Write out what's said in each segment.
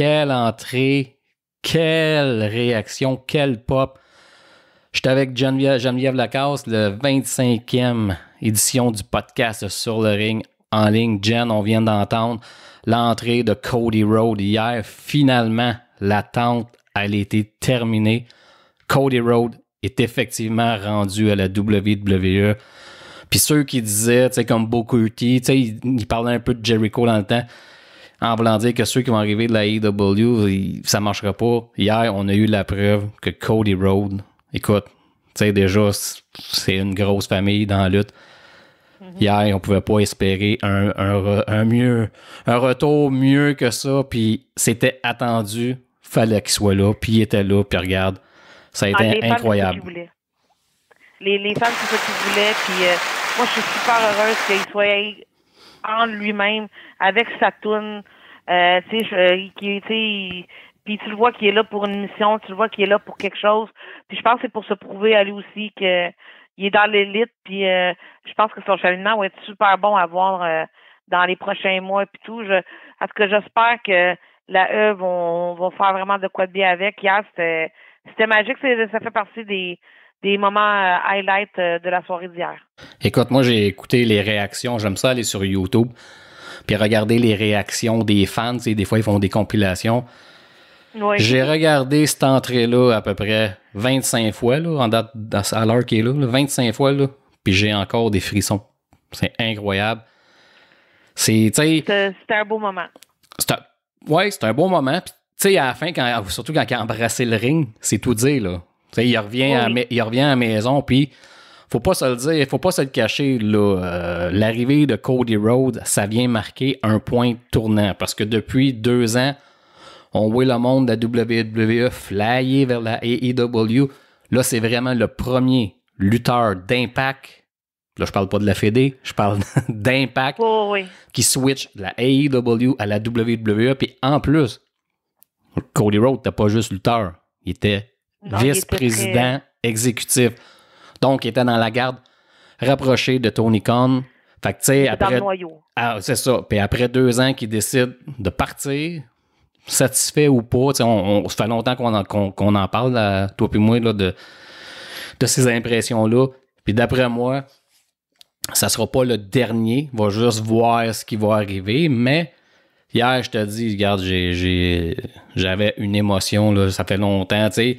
quelle entrée, quelle réaction, quel pop. J'étais avec Geneviève, Lacasse, le 25e édition du podcast sur le ring en ligne. Jen, on vient d'entendre l'entrée de Cody Road hier. Finalement, l'attente, elle été terminée. Cody Road est effectivement rendu à la WWE. Puis ceux qui disaient, tu comme Booker T, ils, parlaient un peu de Jericho dans le temps en voulant dire que ceux qui vont arriver de la AEW, ça ne marchera pas. Hier, on a eu la preuve que Cody Rhodes, écoute, tu sais, déjà, c'est une grosse famille dans la lutte. Mhm. Hier, on pouvait pas espérer un, mieux, un retour mieux que ça. Puis c'était attendu. Fallait qu'il soit là. Puis il était là. Puis regarde, ça a ah, été incroyable. Les, les, femmes, c'est ça qu'ils voulaient. Puis euh, moi, je suis super heureuse qu'ils soient en lui-même avec sa toune. Euh, tu euh, qui, puis tu le vois qu'il est là pour une mission, tu le vois qu'il est là pour quelque chose. Puis je pense que c'est pour se prouver à lui aussi que il est dans l'élite. Puis euh, je pense que son cheminement va être super bon à voir dans les prochains mois puis tout. Je, en tout cas, j'espère que la E vont, vont faire vraiment de quoi de bien avec. Hier, c'était, c'était magique. ça fait partie des des moments euh, highlights euh, de la soirée d'hier. Écoute, moi j'ai écouté les réactions, j'aime ça aller sur YouTube, puis regarder les réactions des fans, des fois ils font des compilations. J'ai regardé cette entrée-là à peu près 25 fois, là, en date, à l'heure qui est là, 25 fois, là, puis j'ai encore des frissons. C'est incroyable. C'est, un beau moment. Oui, ouais, c'est un beau moment. Puis, à la fin, surtout quand il a embrassé le ring, c'est tout dit, là. Il revient, à, il revient à la maison, puis faut pas se le dire, faut pas se le cacher. Euh, l'arrivée de Cody Rhodes, ça vient marquer un point tournant parce que depuis deux ans, on voit le monde de la WWE flyer vers la AEW. Là, c'est vraiment le premier lutteur d'impact. Là, je parle pas de la Fédé, je parle d'impact qui switch de la AEW à la WWE. Puis en plus, Cody Rhodes n'était pas juste lutteur, il était vice-président exécutif. Donc, il était dans la garde rapprochée de Tony Khan. Fait après. Ah, c'est ça. Puis après deux ans qu'il décide de partir, satisfait ou pas, ça fait longtemps qu'on en, en, parle, toi et moi, là, de, de ces impressions-là. Puis d'après moi, ça sera pas le dernier. On va juste voir ce qui va arriver. Mais hier, je te dis, regarde, j'avais une émotion, là, ça fait longtemps, tu sais.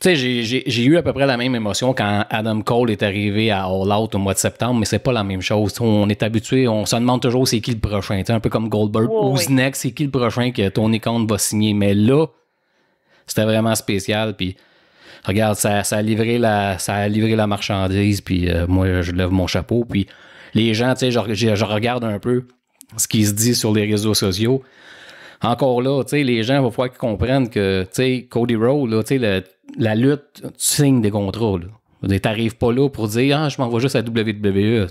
Tu sais, j'ai eu à peu près la même émotion quand Adam Cole est arrivé à All Out au mois de septembre, mais c'est pas la même chose. on est habitué, on se demande toujours c'est qui le prochain. Un peu comme Goldberg, ou who's c'est qui le prochain que Tony Khan va signer. Mais là, c'était vraiment spécial. Puis regarde, ça, a livré la, ça livré la marchandise. Puis euh, moi, je lève mon chapeau. Puis les gens, je, regarde un peu ce qui se dit sur les réseaux sociaux encore là, les gens vont falloir qu'ils comprennent que Cody Rhodes, la, la lutte, tu signes des contrats. Tu n'arrives pas là pour dire ah, je m'en vais juste à WWE.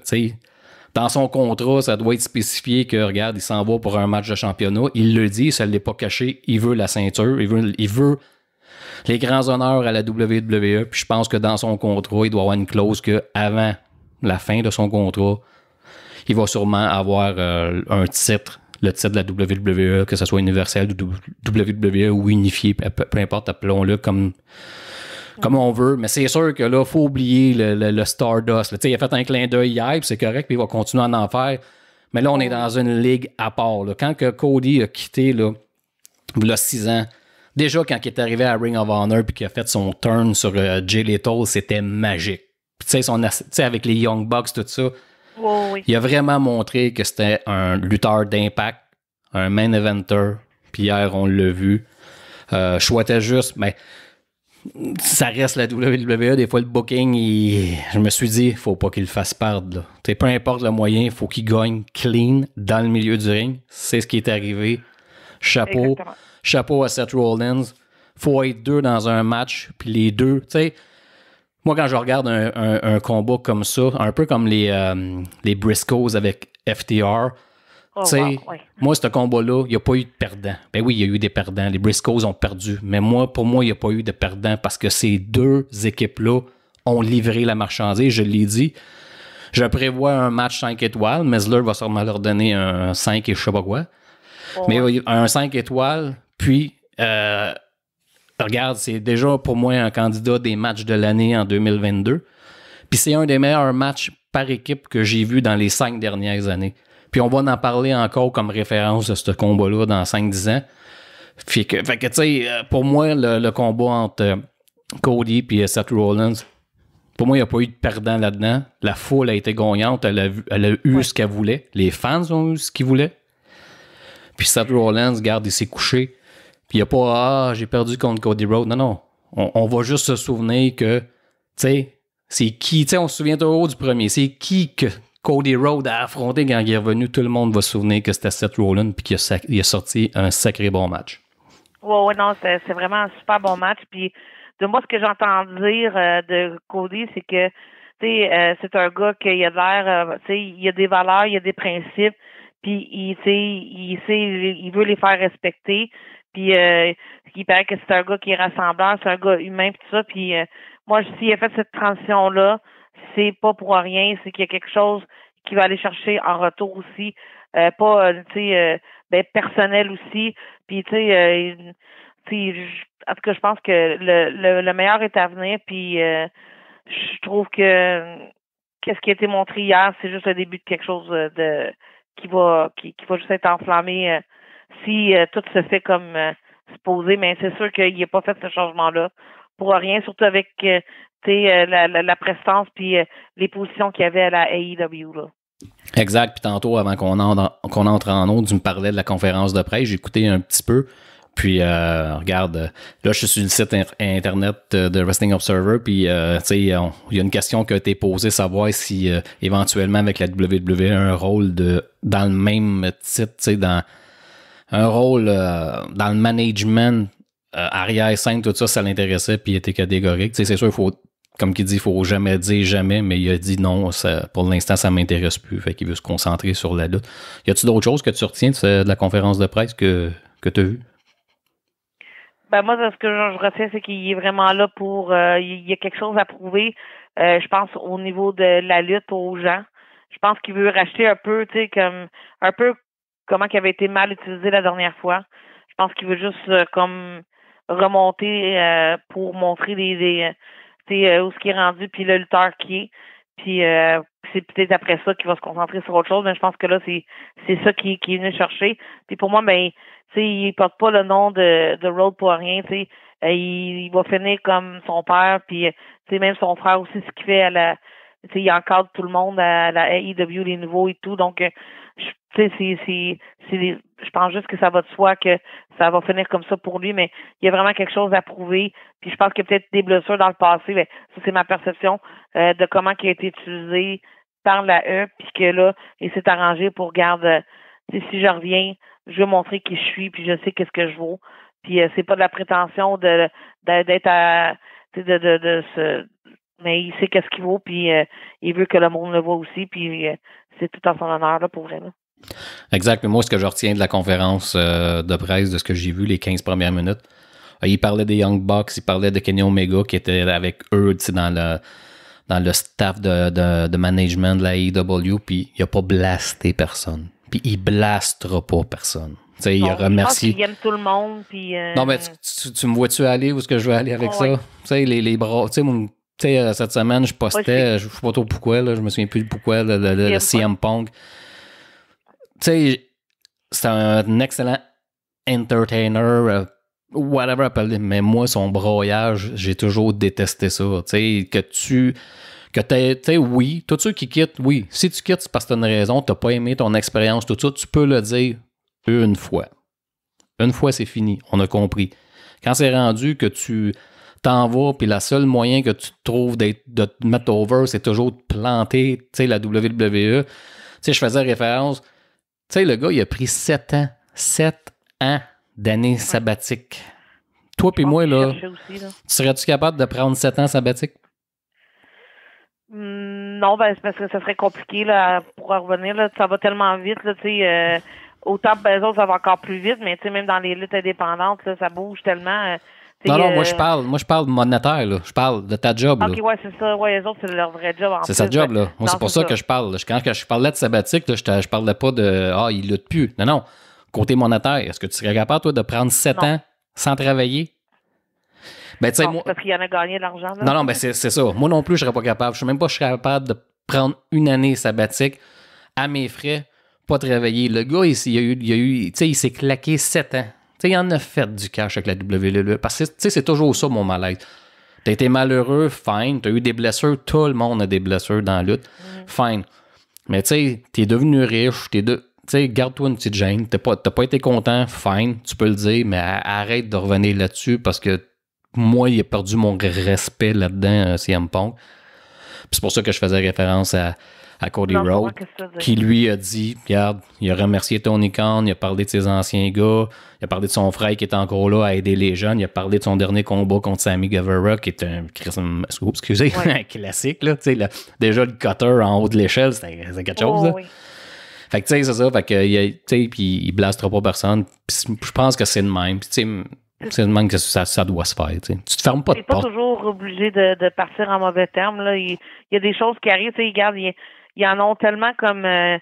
Dans son contrat, ça doit être spécifié que, regarde, il s'en va pour un match de championnat. Il le dit, ça ne l'est pas caché. Il veut la ceinture. Il veut, les grands honneurs à la WWE. Puis je pense que dans son contrat, il doit avoir une clause que avant la fin de son contrat, il va sûrement avoir euh, un titre le titre de la WWE, que ce soit universel ou WWE ou unifié, peu importe, appelons-le comme comme on veut, mais c'est sûr que là, il faut oublier le, Stardust. il a fait un clin d'œil hier, c'est correct, puis il va continuer à en faire. Mais là, on est dans une ligue à part. Quand que Cody a quitté, là, il a 6 ans, déjà quand il est arrivé à Ring of Honor puis qu'il a fait son turn sur J. Euh, Jay Little, c'était magique. tu sais, avec les Young Bucks, tout ça, il a vraiment montré que c'était un lutteur d'impact, un main eventer. Puis hier, on l'a vu. je souhaitais juste, mais ça reste la WWE. Des fois, le booking, je me suis dit, faut pas qu'il fasse perdre. Peu importe le moyen, il faut qu'il gagne clean dans le milieu du ring. C'est ce qui est arrivé. Chapeau. Chapeau à Seth Rollins. faut être deux dans un match, puis les deux, moi, quand je regarde un, combat comme ça, un peu comme les, euh, les Briscoes avec FTR, oh, tu sais, moi, ce combat-là, il n'y a pas eu de perdant. Ben oui, il y a eu des perdants. Les Briscoes ont perdu. Mais moi, pour moi, il n'y a pas eu de perdant parce que ces deux équipes-là ont livré la marchandise. Je l'ai dit. Je prévois un match 5 étoiles. Mesler va sûrement leur donner un 5 et je sais pas quoi. Oh, Mais un 5 étoiles, puis euh, Regarde, c'est déjà pour moi un candidat des matchs de l'année en 2022. Puis c'est un des meilleurs matchs par équipe que j'ai vu dans les cinq dernières années. Puis on va en parler encore comme référence de ce combat-là dans 5-10 ans. que, tu sais, euh, pour moi, le, combat entre euh, Cody et euh, Seth Rollins, pour moi, il n'y a pas eu de perdant là-dedans. La foule a été gagnante, elle a, eu ce qu'elle voulait. Les fans ont eu ce qu'ils voulaient. Puis Seth Rollins, garde, il s'est couché. Puis il n'y a pas Ah, j'ai perdu contre Cody Rhodes ». Non, non. On, va juste se souvenir que, tu sais, c'est qui, tu sais, on se souvient toujours du premier. C'est qui que Cody Rhodes a affronté quand il est revenu. Tout le monde va se souvenir que c'était Seth Rollins puis qu'il a, sorti un sacré bon match. Ouais, ouais, non, c'est, vraiment un super bon match. Puis de moi, ce que j'entends dire euh, de Cody, c'est que tu sais euh, c'est un gars qui a l'air, euh, tu sais, il a des valeurs, il a des principes, puis il, il, sait, il veut les faire respecter. Puis euh, il paraît que c'est un gars qui est rassembleur, c'est un gars humain, puis tout ça. Puis euh, moi, s'il a fait cette transition-là, c'est pas pour rien, c'est qu'il y a quelque chose qui va aller chercher en retour aussi. Euh, pas, euh, tu sais, ben, personnel aussi. Puis, tu sais, en tout cas, je pense que le, meilleur est à venir. Puis, je trouve que qu'est-ce qui a été montré hier, c'est juste le début de quelque chose de qui va qui va juste être enflammé si euh, tout se fait comme euh, supposé, mais c'est sûr qu'il n'a pas fait ce changement-là pour rien, surtout avec euh, la, la, prestance puis les positions qu'il y avait à la AEW. Exact. Puis tantôt, avant qu'on entre, en autre tu me parlais de la conférence de presse. J'ai écouté un petit peu. Puis regarde, là je suis sur le site internet de Wrestling Observer, puis il y a une question qui a été posée, savoir si éventuellement avec la WWE un rôle de dans le même titre, tu dans un rôle euh, dans le management euh, arrière-scène, tout ça, ça l'intéressait, puis il était catégorique. c'est sûr, il faut, comme qu'il dit, il faut jamais dire jamais, mais il a dit non, pour l'instant, ça m'intéresse plus. Fait qu'il veut se concentrer sur la lutte. Y a-tu d'autres choses que tu retiens de, la conférence de presse que, que tu as vue? Ben moi, ce que je retiens, c'est qu'il est vraiment là pour. Euh, il y a quelque chose à prouver. je pense au niveau de la lutte aux gens. Je pense qu'il veut racheter un peu, tu sais, comme un peu comment qu'il avait été mal utilisé la dernière fois. Je pense qu'il veut juste euh, comme remonter euh, pour montrer des, euh, où ce qui est rendu puis le lutteur qui est. Puis c'est peut-être après ça qu'il va se concentrer sur autre chose, mais je pense que là c'est c'est ça qui, qui est venu chercher. Puis pour moi ben tu sais il porte pas le nom de de Road pour rien, tu sais il, va finir comme son père puis même son frère aussi ce qu'il fait à la tu il encadre tout le monde à la AEW les nouveaux et tout donc je, c'est, c'est, je pense juste que ça va de soi, que ça va finir comme ça pour lui, mais il y a vraiment quelque chose à prouver. Puis je pense qu'il y a peut-être des blessures dans le passé, mais ça, c'est ma perception euh, de comment il a été utilisé par la E, puis que là, il s'est arrangé pour euh, sais, si je reviens, je veux montrer qui je suis, puis je sais qu'est-ce que je vaux. Puis euh, c'est pas de la prétention de, d'être à de, de, de, se mais il sait qu'est-ce qu'il vaut, puis il veut que le monde le voit aussi, puis c'est tout en son honneur là, pour vrai. Moi, ce que je retiens de la conférence euh, de presse, de ce que j'ai vu les 15 premières minutes, euh, il parlait des Young Bucks, il parlait de Kenny Omega qui était avec eux dans le, dans le staff de, de, de management de la AEW, puis il n'a pas blasté personne. Puis il blastera pas personne. il a Il aime tout le monde. Euh, non, mais tu, me vois-tu aller où ce que je veux aller avec ça? Tu sais, les, les bras. Tu sais, sais, euh, cette semaine, je postais, je sais pas trop pourquoi, là, je me souviens plus pourquoi, le, CM Punk. Tu sais, c'est un excellent entertainer, euh, whatever mais moi, son broyage, j'ai toujours détesté ça. que tu que tu oui, tous ceux qui quittent, oui, si tu quittes, c'est parce que tu as une raison, tu n'as pas aimé ton expérience, tout ça, tu peux le dire une fois. Une fois, c'est fini, on a compris. Quand c'est rendu que tu t'en vas, puis la seule moyen que tu trouves de te mettre over, c'est toujours de planter, tu sais, la WWE. Tu sais, je faisais référence. Tu sais, le gars, il a pris 7 ans, 7 ans d'années sabbatiques. Toi puis moi, là, serais-tu capable de prendre 7 ans sabbatique? Hmm, non, ben, parce que ça serait compliqué là, pour revenir. Là, ça va tellement vite. Là, tu euh, autant ben, ça va encore plus vite, mais même dans les luttes indépendantes, là, ça bouge tellement. Euh, non, non, moi euh, je parle, moi je parle monétaire, là. Je parle de ta job. Là. OK, ouais, c'est ça. Ouais, les autres, c'est leur vrai job. C'est sa job, là. Moi, c'est pour ça, que je parle. Quand je parlais de sabbatique, là, je, ne parlais pas de Ah, il lutte plus. Non, non. Côté monétaire, est-ce que tu serais capable, toi, de prendre 7 ans sans travailler? Ben, moi. Parce qu'il y en a gagné de l'argent, Non, non, mais ben, c'est ça. Moi non plus, je serais pas capable. Je suis même pas, je serais capable de prendre une année sabbatique à mes frais, pas travailler. Le gars, il, a eu, il a eu, il s'est claqué 7 ans. Tu sais, il en a fait du cash avec la WWE. Parce que, c'est toujours ça mon mal-être. T'as été malheureux, fine. T'as eu des blessures, tout le monde a des blessures dans la lutte, fine. Mais tu sais, t'es devenu riche, t'es de. garde-toi une petite gêne. T'as pas, pas été content, fine, tu peux le dire, mais arrête de revenir là-dessus parce que moi, il a perdu mon respect là-dedans, euh, CM Punk. c'est pour ça que je faisais référence à à Cody Rhodes, qui lui a dit Regarde, il a remercié Tony Khan, il a parlé de ses anciens gars, il a parlé de son frère qui est encore là à aider les jeunes, il a parlé de son dernier combat contre Sammy Guevara, qui est un, excusez, un classique. Là, là, déjà, le cutter en haut de l'échelle, c'est quelque chose. Oh, fait que, tu sais, c'est ça. Fait que, tu sais, puis il blastera pas personne. je pense que c'est le même. tu sais, c'est le même que ça, doit se faire. Tu te fermes pas de porte. pas toujours obligé de, partir en mauvais termes. Là. Il, y a des choses qui arrivent. tu Regarde, il, y en ont tellement comme euh,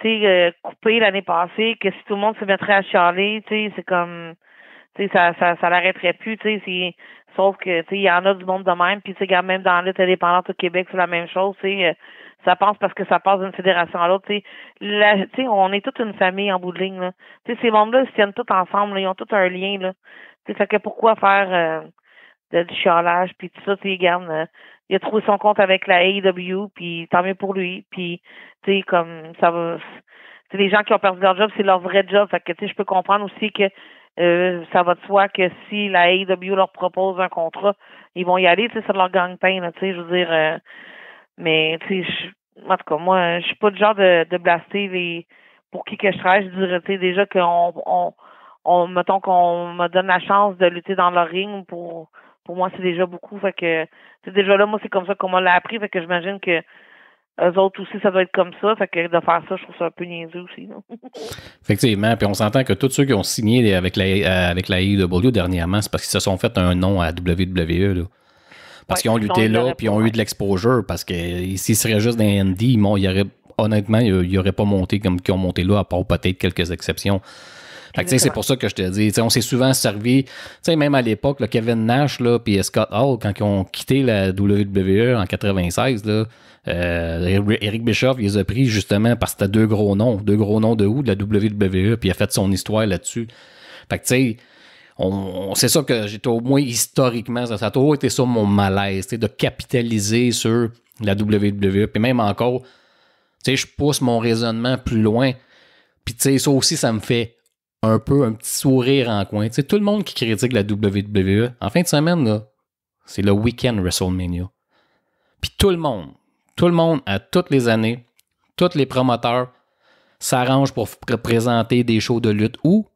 tu sais euh, coupé l'année passée que si tout le monde se mettrait à charler tu sais, c'est comme tu sais ça ça ça l'arrêterait plus, tu sais, sauf que tu sais il y en a du monde de même puis tu sais même dans l'île indépendante au Québec, c'est la même chose, tu sais euh, ça passe parce que ça passe d'une fédération à l'autre, tu sais on est toute une famille en bout de ligne là. Tu sais ces membres là se tiennent tous ensemble, ils ont tout un lien là. Tu sais que pourquoi faire du chialage, puis tout ça, tu sais, euh, il a trouvé son compte avec la AEW, puis tant mieux pour lui, puis, tu sais, comme, ça va, tu les gens qui ont perdu leur job, c'est leur vrai job, fait que, tu sais, je peux comprendre aussi que euh, ça va de soi que si la AEW leur propose un contrat, ils vont y aller, tu sais, sur leur gang-pain, tu sais, je veux dire, euh, mais, tu sais, en tout cas, moi, je suis pas du genre de, de blaster les, pour qui que je travaille, je dirais, déjà qu'on, on, on, mettons qu'on me donne la chance de lutter dans leur ring pour pour moi, c'est déjà beaucoup. Fait que, c'est déjà là, moi, c'est comme ça qu'on l'a appris. Fait que j'imagine que eux autres aussi, ça doit être comme ça. Fait que de faire ça, je trouve ça un peu niaiseux aussi. Effectivement. Puis on s'entend que tous ceux qui ont signé avec la, euh, avec la IW e dernièrement, c'est parce qu'ils se sont fait un nom à WWE. Parce qu'ils ont lutté là, puis ils ont eu de l'exposure. Parce que euh, s'ils seraient juste dans Andy, honnêtement, ils n'auraient pas monté comme ils ont monté là, à part peut-être quelques exceptions c'est pour ça que je te dis, on s'est souvent servi, même à l'époque, le Kevin Nash et Scott Hall, quand ils ont quitté la WWE en 96, là, Eric euh, Bischoff, il les a pris justement parce que t'as deux gros noms, deux gros noms de où? De la WWE, puis il a fait son histoire là-dessus. Fait que tu sais, on, c'est ça que j'étais au moins historiquement, ça, a toujours été ça mon malaise, de capitaliser sur la WWE. Puis même encore, tu je pousse mon raisonnement plus loin. Puis tu ça aussi, ça me fait un peu un petit sourire en coin. Tu tout le monde qui critique la WWE, en fin de semaine, c'est le week-end WrestleMania. Puis tout le monde, tout le monde, à toutes les années, tous les promoteurs s'arrangent pour présenter des shows de lutte ou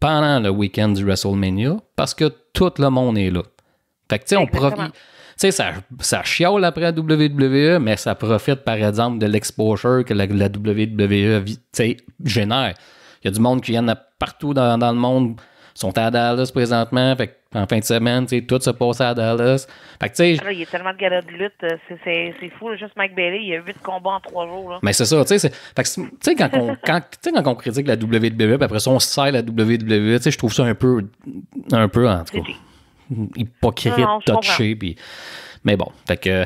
pendant le week-end du WrestleMania parce que tout le monde est là. Fait que, tu on profite. ça, ça chiole après la WWE, mais ça profite, par exemple, de l'exposure que la WWE génère. Il y a du monde qui vient de partout dans, le monde sont à Dallas présentement. en fin de semaine, tout se passe à Dallas. Fait ah, il y a tellement de galas de lutte, euh, c'est fou. Juste Mike Bailey, il y a huit combats en trois jours. Là. Mais c'est ça, tu sais. Quand, on, quand, quand on critique la WWE, puis après ça, on sert la WWE, je trouve ça un peu, un peu, en tout cas, hypocrite, touché. Mais bon, fait que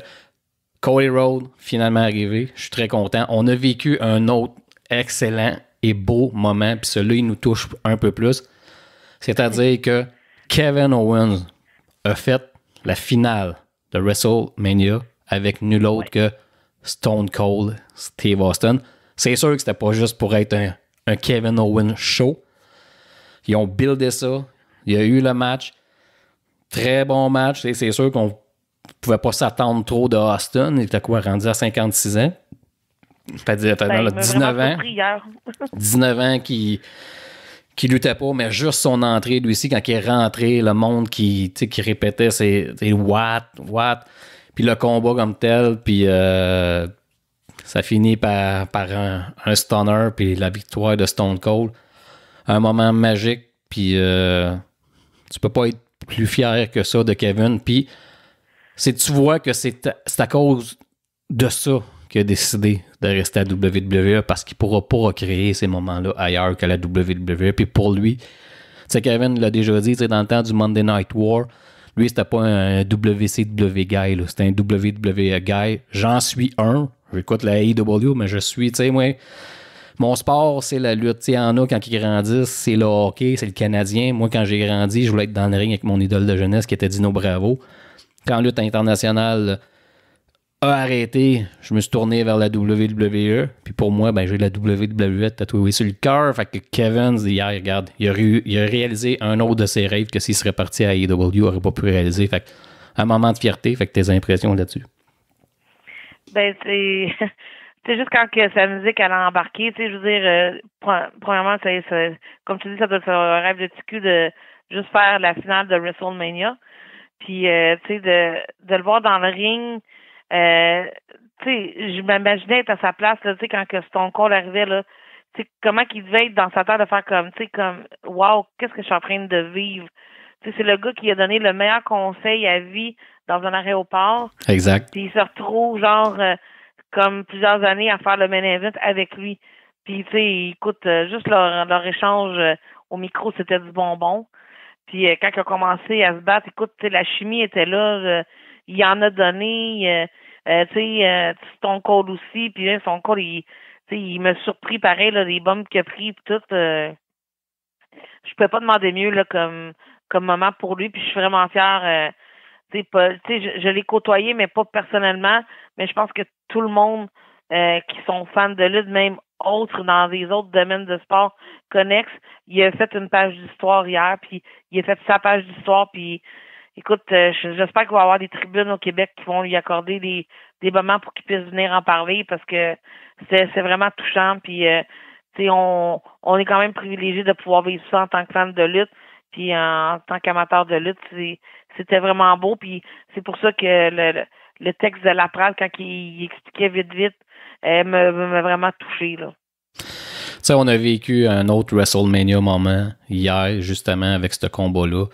Cody Rhodes, finalement arrivé. Je suis très content. On a vécu un autre excellent et beau moment, puis celui-là, il nous touche un peu plus. C'est-à-dire que Kevin Owens a fait la finale de WrestleMania avec nul autre que Stone Cold Steve Austin. C'est sûr que c'était pas juste pour être un, Kevin Owens show. Ils ont buildé ça. Il y a eu le match. Très bon match. C'est sûr qu'on pouvait pas s'attendre trop de Austin. Il était quoi, rendu à 56 ans? 19 ben, ans. 19 ans qui qui luttait pas, mais juste son entrée, lui aussi, quand il est rentré, le monde qui, qui répétait c'est what, what, puis le combat comme tel, puis euh, ça finit par, par un, stunner, puis la victoire de Stone Cold. Un moment magique, puis euh, tu peux pas être plus fier que ça de Kevin, puis c'est tu vois que c'est à cause de ça qui a décidé de rester à WWE parce qu'il ne pourra pas recréer ces moments-là ailleurs que la WWE. Puis pour lui, tu Kevin l'a déjà dit, dans le temps du Monday Night War, lui, c'était pas un WCW guy, c'était un WWE guy. J'en suis un. J'écoute la AEW, mais je suis, tu sais, moi, mon sport, c'est la lutte. Il y en a quand ils grandissent, c'est le hockey, c'est le Canadien. Moi, quand j'ai grandi, je voulais être dans le ring avec mon idole de jeunesse qui était Dino Bravo. Quand lutte internationale, a arrêté, je me suis tourné vers la WWE. Puis pour moi, ben, j'ai la WWE tatouée sur le cœur. Fait que Kevin, hier, regarde, il a, réalisé un autre de ses rêves que s'il serait parti à AEW, il n'aurait pas pu réaliser. Fait que, un moment de fierté, fait que tes impressions là-dessus? Ben, c'est. juste quand que sa musique elle a embarqué, tu sais, je veux dire, euh, premièrement, comme tu dis, ça doit être un rêve de TQ de juste faire la finale de WrestleMania. Puis, euh, tu sais, de, de le voir dans le ring, euh, tu sais, je m'imaginais être à sa place, là, tu sais, quand que Stone Cold arrivait, là, tu sais, comment qu'il devait être dans sa tête de faire comme, tu sais, comme, wow, qu'est-ce que je suis en train de vivre? Tu sais, c'est le gars qui a donné le meilleur conseil à vie dans un aéroport. Exact. Puis il se retrouve, genre, euh, comme plusieurs années à faire le même event avec lui. Puis, tu sais, écoute, euh, juste leur, leur échange euh, au micro, c'était du bonbon. Puis, quand il a commencé à se battre, écoute, tu sais, la chimie était là il en a donné, euh, euh, tu sais, euh, ton code aussi, puis son code, il, il m'a surpris pareil, là, les bombes qu'il a pris, puis tout. je peux pas demander mieux, là, comme, comme moment pour lui, puis je suis vraiment fière. sais pas, je, je l'ai côtoyé, mais pas personnellement, mais je pense que tout le monde qui sont fans de lui, même autres dans les autres domaines de sport connexes, il a fait une page d'histoire hier, puis il a fait sa page d'histoire, puis écoute, euh, j'espère qu'il va y avoir des tribunes au Québec qui vont lui accorder des, des moments pour qu'il puisse venir en parler parce que c'est vraiment touchant. Puis, euh, on, on est quand même privilégié de pouvoir vivre ça en tant que fan de lutte. Puis en, tant qu'amateur de lutte, c'était vraiment beau. Puis c'est pour ça que le, texte de la Lapral, quand il, expliquait vite, vite, euh, m'a vraiment touché. Là. sais, on a vécu un autre WrestleMania moment hier, justement, avec ce combat-là.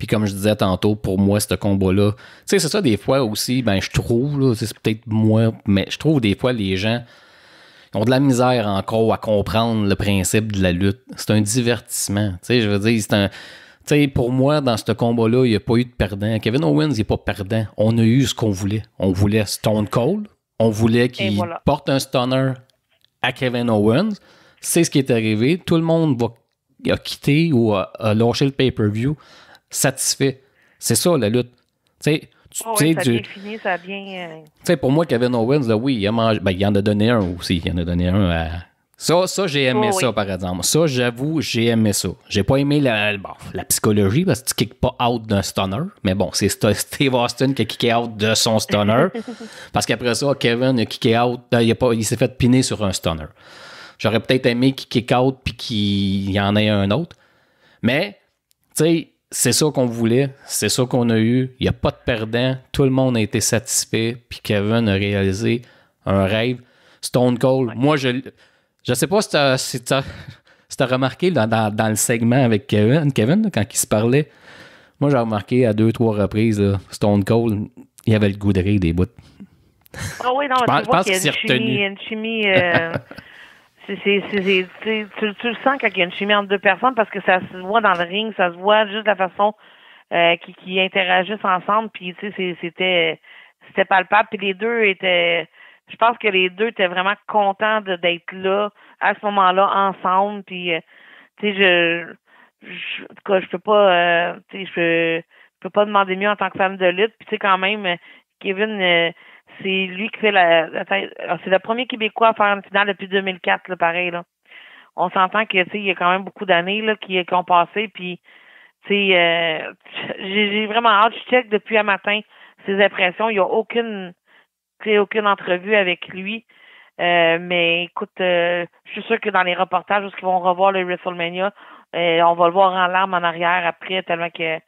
Puis comme je disais tantôt, pour moi, ce combat-là, tu sais, c'est ça des fois aussi, ben je trouve, c'est peut-être moi, mais je trouve des fois les gens ont de la misère encore à comprendre le principe de la lutte. C'est un divertissement. Tu sais, je veux dire, c'est un. Tu sais, pour moi, dans ce combat-là, il n'y a pas eu de perdant. Kevin Owens, il n'est pas perdant. On a eu ce qu'on voulait. On voulait Stone Cold. On voulait qu'il porte un stunner à Kevin Owens. C'est ce qui est arrivé. Tout le monde va, a quitté ou a, a lâché le pay-per-view satisfait. C'est ça, la lutte. tu sais... tu oh, ça du... fini, euh, pour moi, Kevin Owens, là, oui, il, a mangé... ben, il en a donné un aussi. Il en a donné un à... Ça, ça j'ai aimé oh, ça, par exemple. Ça, j'avoue, j'ai aimé ça. J'ai pas aimé la, la psychologie parce que tu kicks pas out d'un stunner. Mais bon, c'est Steve Austin qui a kické out de son stunner. parce qu'après ça, Kevin a kické out. Euh, il, il s'est fait piner sur un stunner. J'aurais peut-être aimé qu'il kick out puis qu'il y en ait un autre. Mais, tu sais, c'est ça qu'on voulait, c'est ça qu'on a eu. Il n'y a pas de perdant, tout le monde a été satisfait, puis Kevin a réalisé un rêve. Stone Cold, moi je je sais pas si tu as, si remarqué dans, le segment avec Kevin, Kevin quand il se parlait, moi j'ai remarqué à deux, trois reprises, Stone Cold, il avait le goût de rire des bouts. Ah oui, non, je pense, qu'il s'est Une chimie, euh, tu, le sens quand il y a une chimie entre deux personnes parce que ça se voit dans le ring, ça se voit juste la façon euh, qu'ils interagissent ensemble. Puis tu sais, c'était c'était palpable. Puis les deux étaient, je pense que les deux étaient vraiment contents d'être là à ce moment-là ensemble. Puis euh, tu sais, je, je, je peux pas, euh, je, peux pas demander mieux en tant que femme de lutte. Puis tu sais, quand même, Kevin c'est lui qui fait la, ah, c'est le premier Québécois à faire une finale depuis 2004, là, pareil, là. On s'entend que, tu sais, il y a quand même beaucoup d'années, là, qui, ont passé, puis, tu sais, euh, j'ai vraiment hâte. Je check depuis un matin ses impressions. Il n'y a aucune, aucune entrevue avec lui. Euh, mais écoute, euh, je suis sûr que dans les reportages où ils vont revoir le WrestleMania, on va le voir en larmes en arrière après, tellement qu'il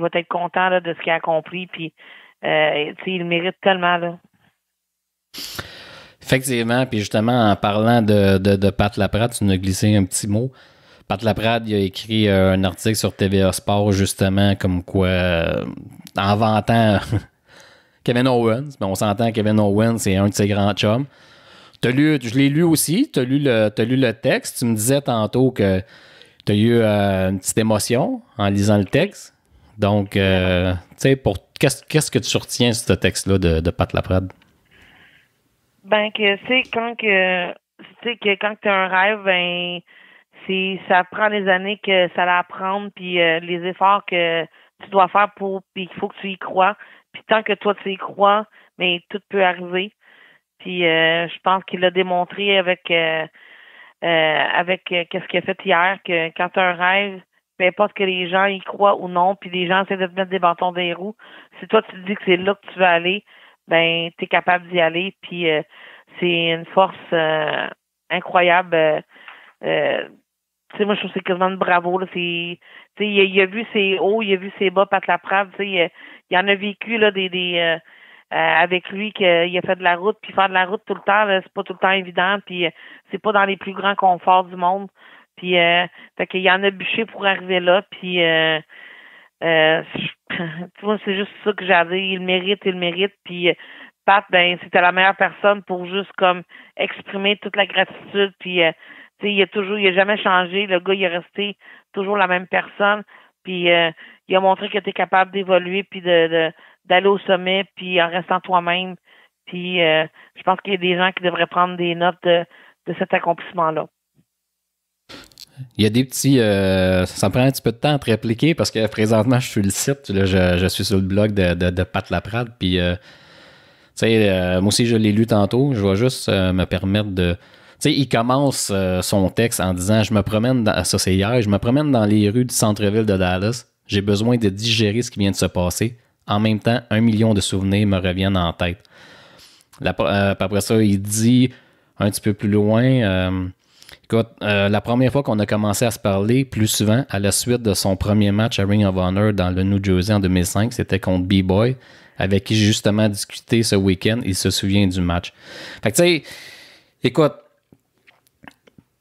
va être content de ce qu'il a accompli. Puis, il mérite tellement. Là. Effectivement, puis justement, en parlant de, Pat Laprade, tu nous as glissé un petit mot. Pat Laprade, il a écrit euh, un article sur TVA Sport, justement, comme quoi, euh, en vantant Kevin Owens, mais ben, on s'entend Kevin Owens, c'est un de ses grands chums. lu, je l'ai lu aussi, tu as, lu le texte, tu me disais tantôt que tu as eu euh, une petite émotion en lisant le texte. Donc, tu sais, qu'est-ce que tu retiens de ce texte-là de Pat Laprade? Ben que c'est quand que tu que quand tu as un rêve, ben c'est ça prend des années que ça va prendre puis euh, les efforts que tu dois faire pour puis il faut que tu y crois. Puis tant que toi tu y crois, mais ben, tout peut arriver. Puis euh, je pense qu'il l'a démontré avec euh, avec qu'est-ce qu'il a fait hier que quand tu as un rêve, peu importe que les gens y croient ou non, puis les gens essaient de te mettre des bâtons des roues, si toi tu dis que c'est là que tu veux aller, ben tu es capable d'y aller puis euh, c'est une force euh, incroyable euh, tu sais moi je trouve c'est quasiment de bravo là c'est tu il, a vu ses hauts il a vu ses bas Pat Laprade tu sais il, y en a vécu là des, avec lui qu'il a fait de la route puis faire de la route tout le temps c'est pas tout le temps évident puis c'est pas dans les plus grands conforts du monde puis fait qu'il en a bûché pour arriver là puis euh, c'est juste ça que j'avais. Il mérite, il mérite. Puis euh, Pat, ben, c'était la meilleure personne pour juste comme exprimer toute la gratitude. Puis euh, tu sais, il a toujours, il a jamais changé. Le gars, il est resté toujours la même personne. Puis euh, il a montré que tu capable d'évoluer, puis de, d'aller au sommet, puis en restant toi-même. Puis je pense qu'il y a des gens qui devraient prendre des notes de cet accomplissement-là. Il y a des petits. Euh, ça me prend un petit peu de temps à te répliquer parce que présentement, je suis le site. je, suis sur le blog de, Pat Laprade. Puis, euh, euh, moi aussi, je l'ai lu tantôt. Je vais juste me permettre de. Tu sais, il commence son texte en disant Je me promène dans. Ça, c'est hier. Je me promène dans les rues du centre-ville de Dallas. J'ai besoin de digérer ce qui vient de se passer. En même temps, un million de souvenirs me reviennent en tête. après ça, il dit un petit peu plus loin Écoute, euh, la première fois qu'on a commencé à se parler plus souvent à la suite de son premier match à Ring of Honor dans le New Jersey en 2005, c'était contre B-Boy, avec qui j'ai justement discuté ce week-end. Il se souvient du match. Fait que tu sais, écoute,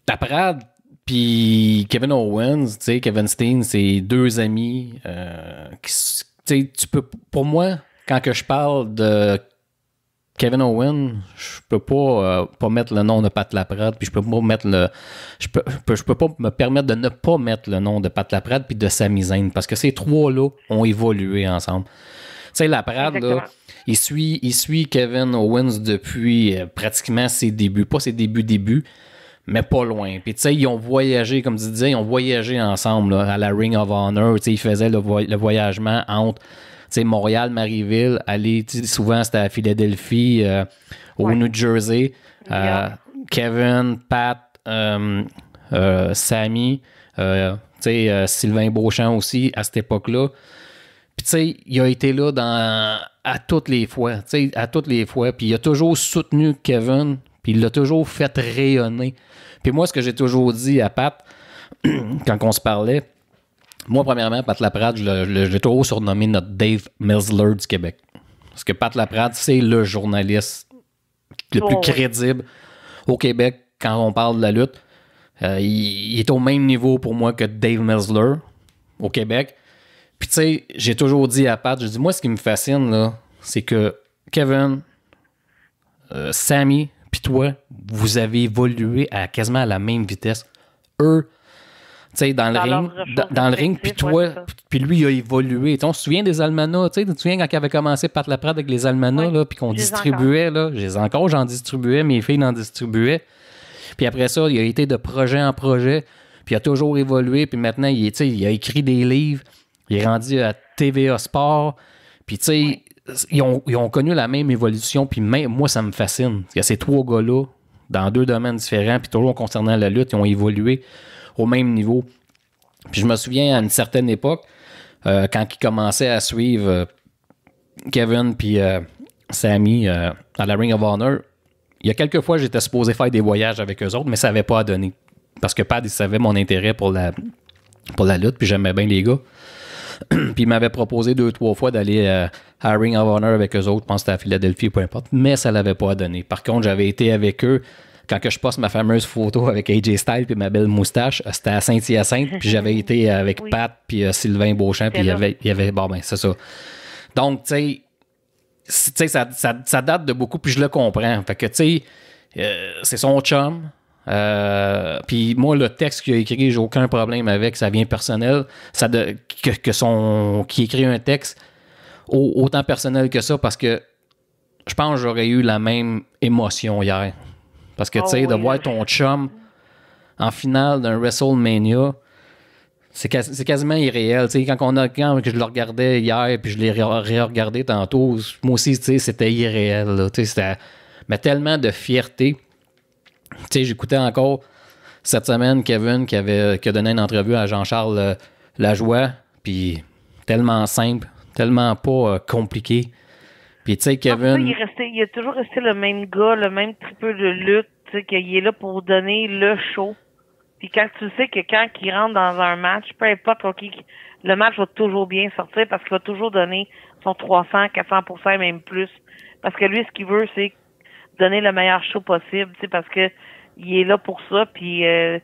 la parade, puis Kevin Owens, tu sais, Kevin Steen, c'est deux amis euh, tu sais, tu peux, pour moi, quand que je parle de Kevin Owen, je peux pas, euh, pas mettre le nom de Pat Laprade, puis je peux pas mettre le. Je peux, je peux, pas me permettre de ne pas mettre le nom de Pat Laprade puis de sa misaine, parce que ces trois-là ont évolué ensemble. Tu sais, Laprade, il suit, il suit Kevin Owens depuis euh, pratiquement ses débuts. Pas ses débuts, débuts, mais pas loin. Puis tu sais, ils ont voyagé, comme tu disais, ils ont voyagé ensemble là, à la Ring of Honor. Tu sais, ils faisaient le voyagement entre Montréal, Marieville, aller souvent c'était à Philadelphie, euh, au New Jersey. Euh, Kevin, Pat, euh, Sammy, Sylvain Beauchamp aussi à cette époque-là. il a été là à toutes les fois, à toutes les fois. Puis il a toujours soutenu Kevin, puis il l'a toujours fait rayonner. Puis moi, ce que j'ai toujours dit à Pat, quand on se parlait, moi, premièrement, Pat Laprade, je l'ai trop surnommé notre Dave Mesler du Québec. Parce que Pat Laprade, c'est le journaliste le plus oh, crédible au Québec quand on parle de la lutte. Euh, il, est au même niveau pour moi que Dave Mesler au Québec. Puis tu sais, j'ai toujours dit à Pat, je dis moi ce qui me fascine là, c'est que Kevin, euh, Sammy, puis toi, vous avez évolué à quasiment à la même vitesse. Eux, dans, le ring, dans, le ring, puis toi, puis lui, il a évolué. on se souvient des almanachs, tu te souviens quand il avait commencé Pat Laprade avec les almanachs, puis qu'on distribuait, là, j'ai encore, j'en distribuais, mes filles en distribuaient. Puis après ça, il a été de projet en projet, puis il a toujours évolué, puis maintenant, il, a écrit des livres, il est rendu à TVA Sport, puis tu sais, ils, ont, connu la même évolution, puis moi, ça me fascine. y a ces trois gars-là, dans deux domaines différents, puis toujours concernant la lutte, ils ont évolué au même niveau. Puis je me souviens à une certaine époque, euh, quand il commençait à suivre euh, Kevin puis euh, Sammy euh, à la Ring of Honor, il y a quelques fois j'étais supposé faire des voyages avec eux autres, mais ça n'avait pas à donner. Parce que Pad, il savait mon intérêt pour la, pour la lutte, puis j'aimais bien les gars. puis il m'avait proposé deux, trois fois d'aller à Ring of Honor avec eux autres, je pense à Philadelphie, peu importe, mais ça l'avait pas donné. Par contre, j'avais été avec eux quand je poste ma fameuse photo avec AJ Style puis ma belle moustache, euh, c'était à Saint-Hyacinthe, puis j'avais été euh, avec Pat puis euh, Sylvain Beauchamp, puis il y avait, avait, bon ben, c'est ça. Donc, tu sais, ça, date de beaucoup, puis je le comprends. Fait que, tu sais, c'est son chum, puis moi, le texte qu'il a écrit, j'ai aucun problème avec, ça vient personnel. Ça de, que, son, qui écrit un texte autant personnel que ça, parce que je pense que j'aurais eu la même émotion hier. Parce que, ah tu sais, de voir hein. ton chum en finale d'un WrestleMania, c'est quasiment irréel. quand, on a, quand je le regardais hier puis je l'ai regardé tantôt, moi aussi, c'était irréel. mais tellement de fierté. J'écoutais encore cette semaine Kevin qui, avait, qui a donné une entrevue à Jean-Charles euh, Lajoie, puis tellement simple, tellement pas euh, compliqué il, est il a toujours resté le même gars, le même triple de lutte, qu'il est là pour donner le show. Puis quand tu sais que quand il rentre dans un match, peu importe, le match va toujours bien sortir parce qu'il va toujours donner son 300, 400 même plus. Parce que lui, ce qu'il veut, c'est donner le meilleur show possible, tu sais, parce que il est là pour ça, puis euh,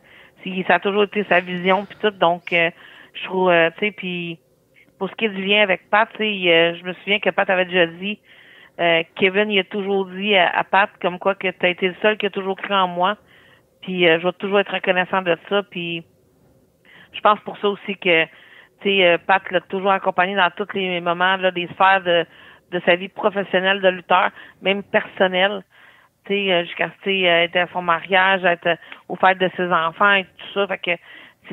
ça a toujours été sa vision, puis tout. Donc, euh, je trouve, euh, tu sais, puis pour ce qui est du lien avec Pat, euh, je me souviens que Pat avait déjà dit, euh, Kevin, il a toujours dit à, Pat comme quoi que tu as été le seul qui a toujours cru en moi. Puis euh, je vais toujours être reconnaissant de ça. Puis je pense pour ça aussi que tu sais, euh, Pat l'a toujours accompagné dans tous les moments là, des sphères de, de sa vie professionnelle de lutteur, même personnelle. Jusqu'à être à son mariage, être au fait de ses enfants et tout ça. Fait que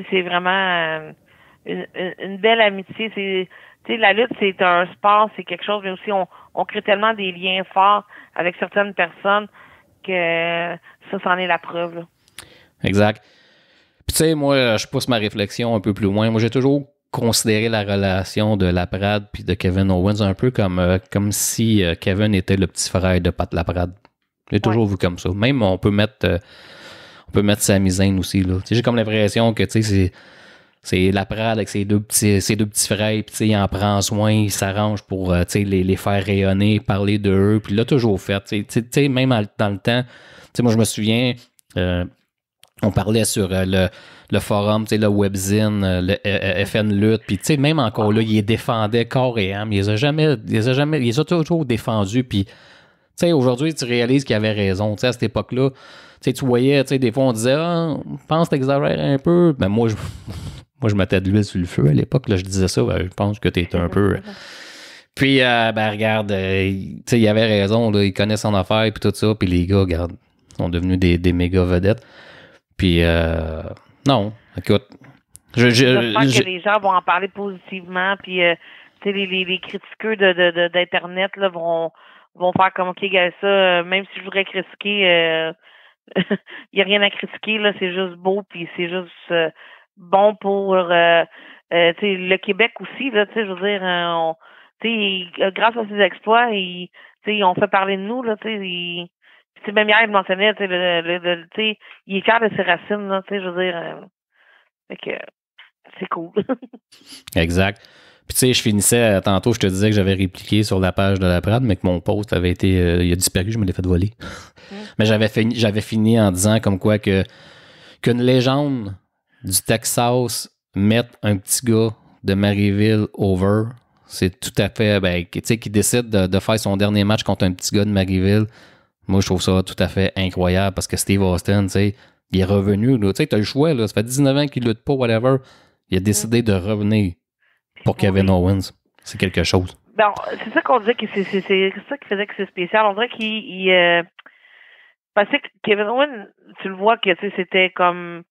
c'est vraiment une, belle amitié. C'est la lutte, c'est un sport, c'est quelque chose, mais aussi on, crée tellement des liens forts avec certaines personnes que ça, c'en est la preuve. Exact. Puis tu sais, moi, euh, je pousse ma réflexion un peu plus loin. Moi, j'ai toujours considéré la relation de Laprade puis de Kevin Owens un peu comme, euh, comme si euh, Kevin était le petit frère de Pat Laprade. J'ai toujours vu comme ça. Même on peut mettre on peut mettre sa misaine aussi. Là. J'ai comme l'impression que tu sais, c'est c'est la prade avec ses deux petits, ses deux petits frères, puis il en prend soin, il s'arrange pour euh, les, faire rayonner, parler de eux, puis l'a toujours fait. même dans le temps, moi je me souviens, euh, on parlait sur euh, le, forum, le webzine, le FN Lutte, puis même encore là, il les défendait corps et âme, il les a jamais, il a jamais, toujours défendus, puis aujourd'hui, tu réalises qu'il avait raison, à cette époque-là, tu voyais, des fois, on disait, ah, pense t'exagères un peu. mais ben, moi, je, moi, je mettais de l'huile sur le feu à l'époque. Là, je disais ça, ben, je pense que tu étais un peu. Euh, puis, euh, ben, regarde, euh, tu il avait raison, ils il connaît son affaire, et tout ça. Puis les gars, regarde, sont devenus des, des méga vedettes. Puis, non, écoute. Je, pense que les gens vont en parler positivement, puis, les, les, critiqueurs d'Internet de, vont, vont faire comme, OK, gars, ça, même si je voudrais critiquer, il n'y a rien à critiquer, là, c'est juste beau, puis c'est juste bon pour le Québec aussi. je veux dire, grâce à ses exploits, ils on fait parler de nous. Là, même hier, il mentionnait, il est fier de ses racines. je veux dire, c'est cool. exact. Puis je finissais tantôt, je te disais que j'avais répliqué sur la page de la Prade, mais que mon post avait été, il a disparu, je me l'ai fait voler. mais j'avais fini, j'avais fini en disant comme quoi qu'une légende du Texas mettre un petit gars de Maryville over, c'est tout à fait. Ben, tu sais, qui décide de, faire son dernier match contre un petit gars de Maryville, moi, je trouve ça tout à fait incroyable parce que Steve Austin, tu sais, il est revenu. Tu sais, t'as le choix, là. Ça fait 19 ans qu'il lutte pas, whatever. Il a décidé de revenir pour Kevin Owens. C'est quelque chose. Bon, c'est ça qu'on disait que c'est ça qui faisait que c'est spécial. On dirait qu'il. Euh, parce que Kevin Owens, tu le vois que c'était comme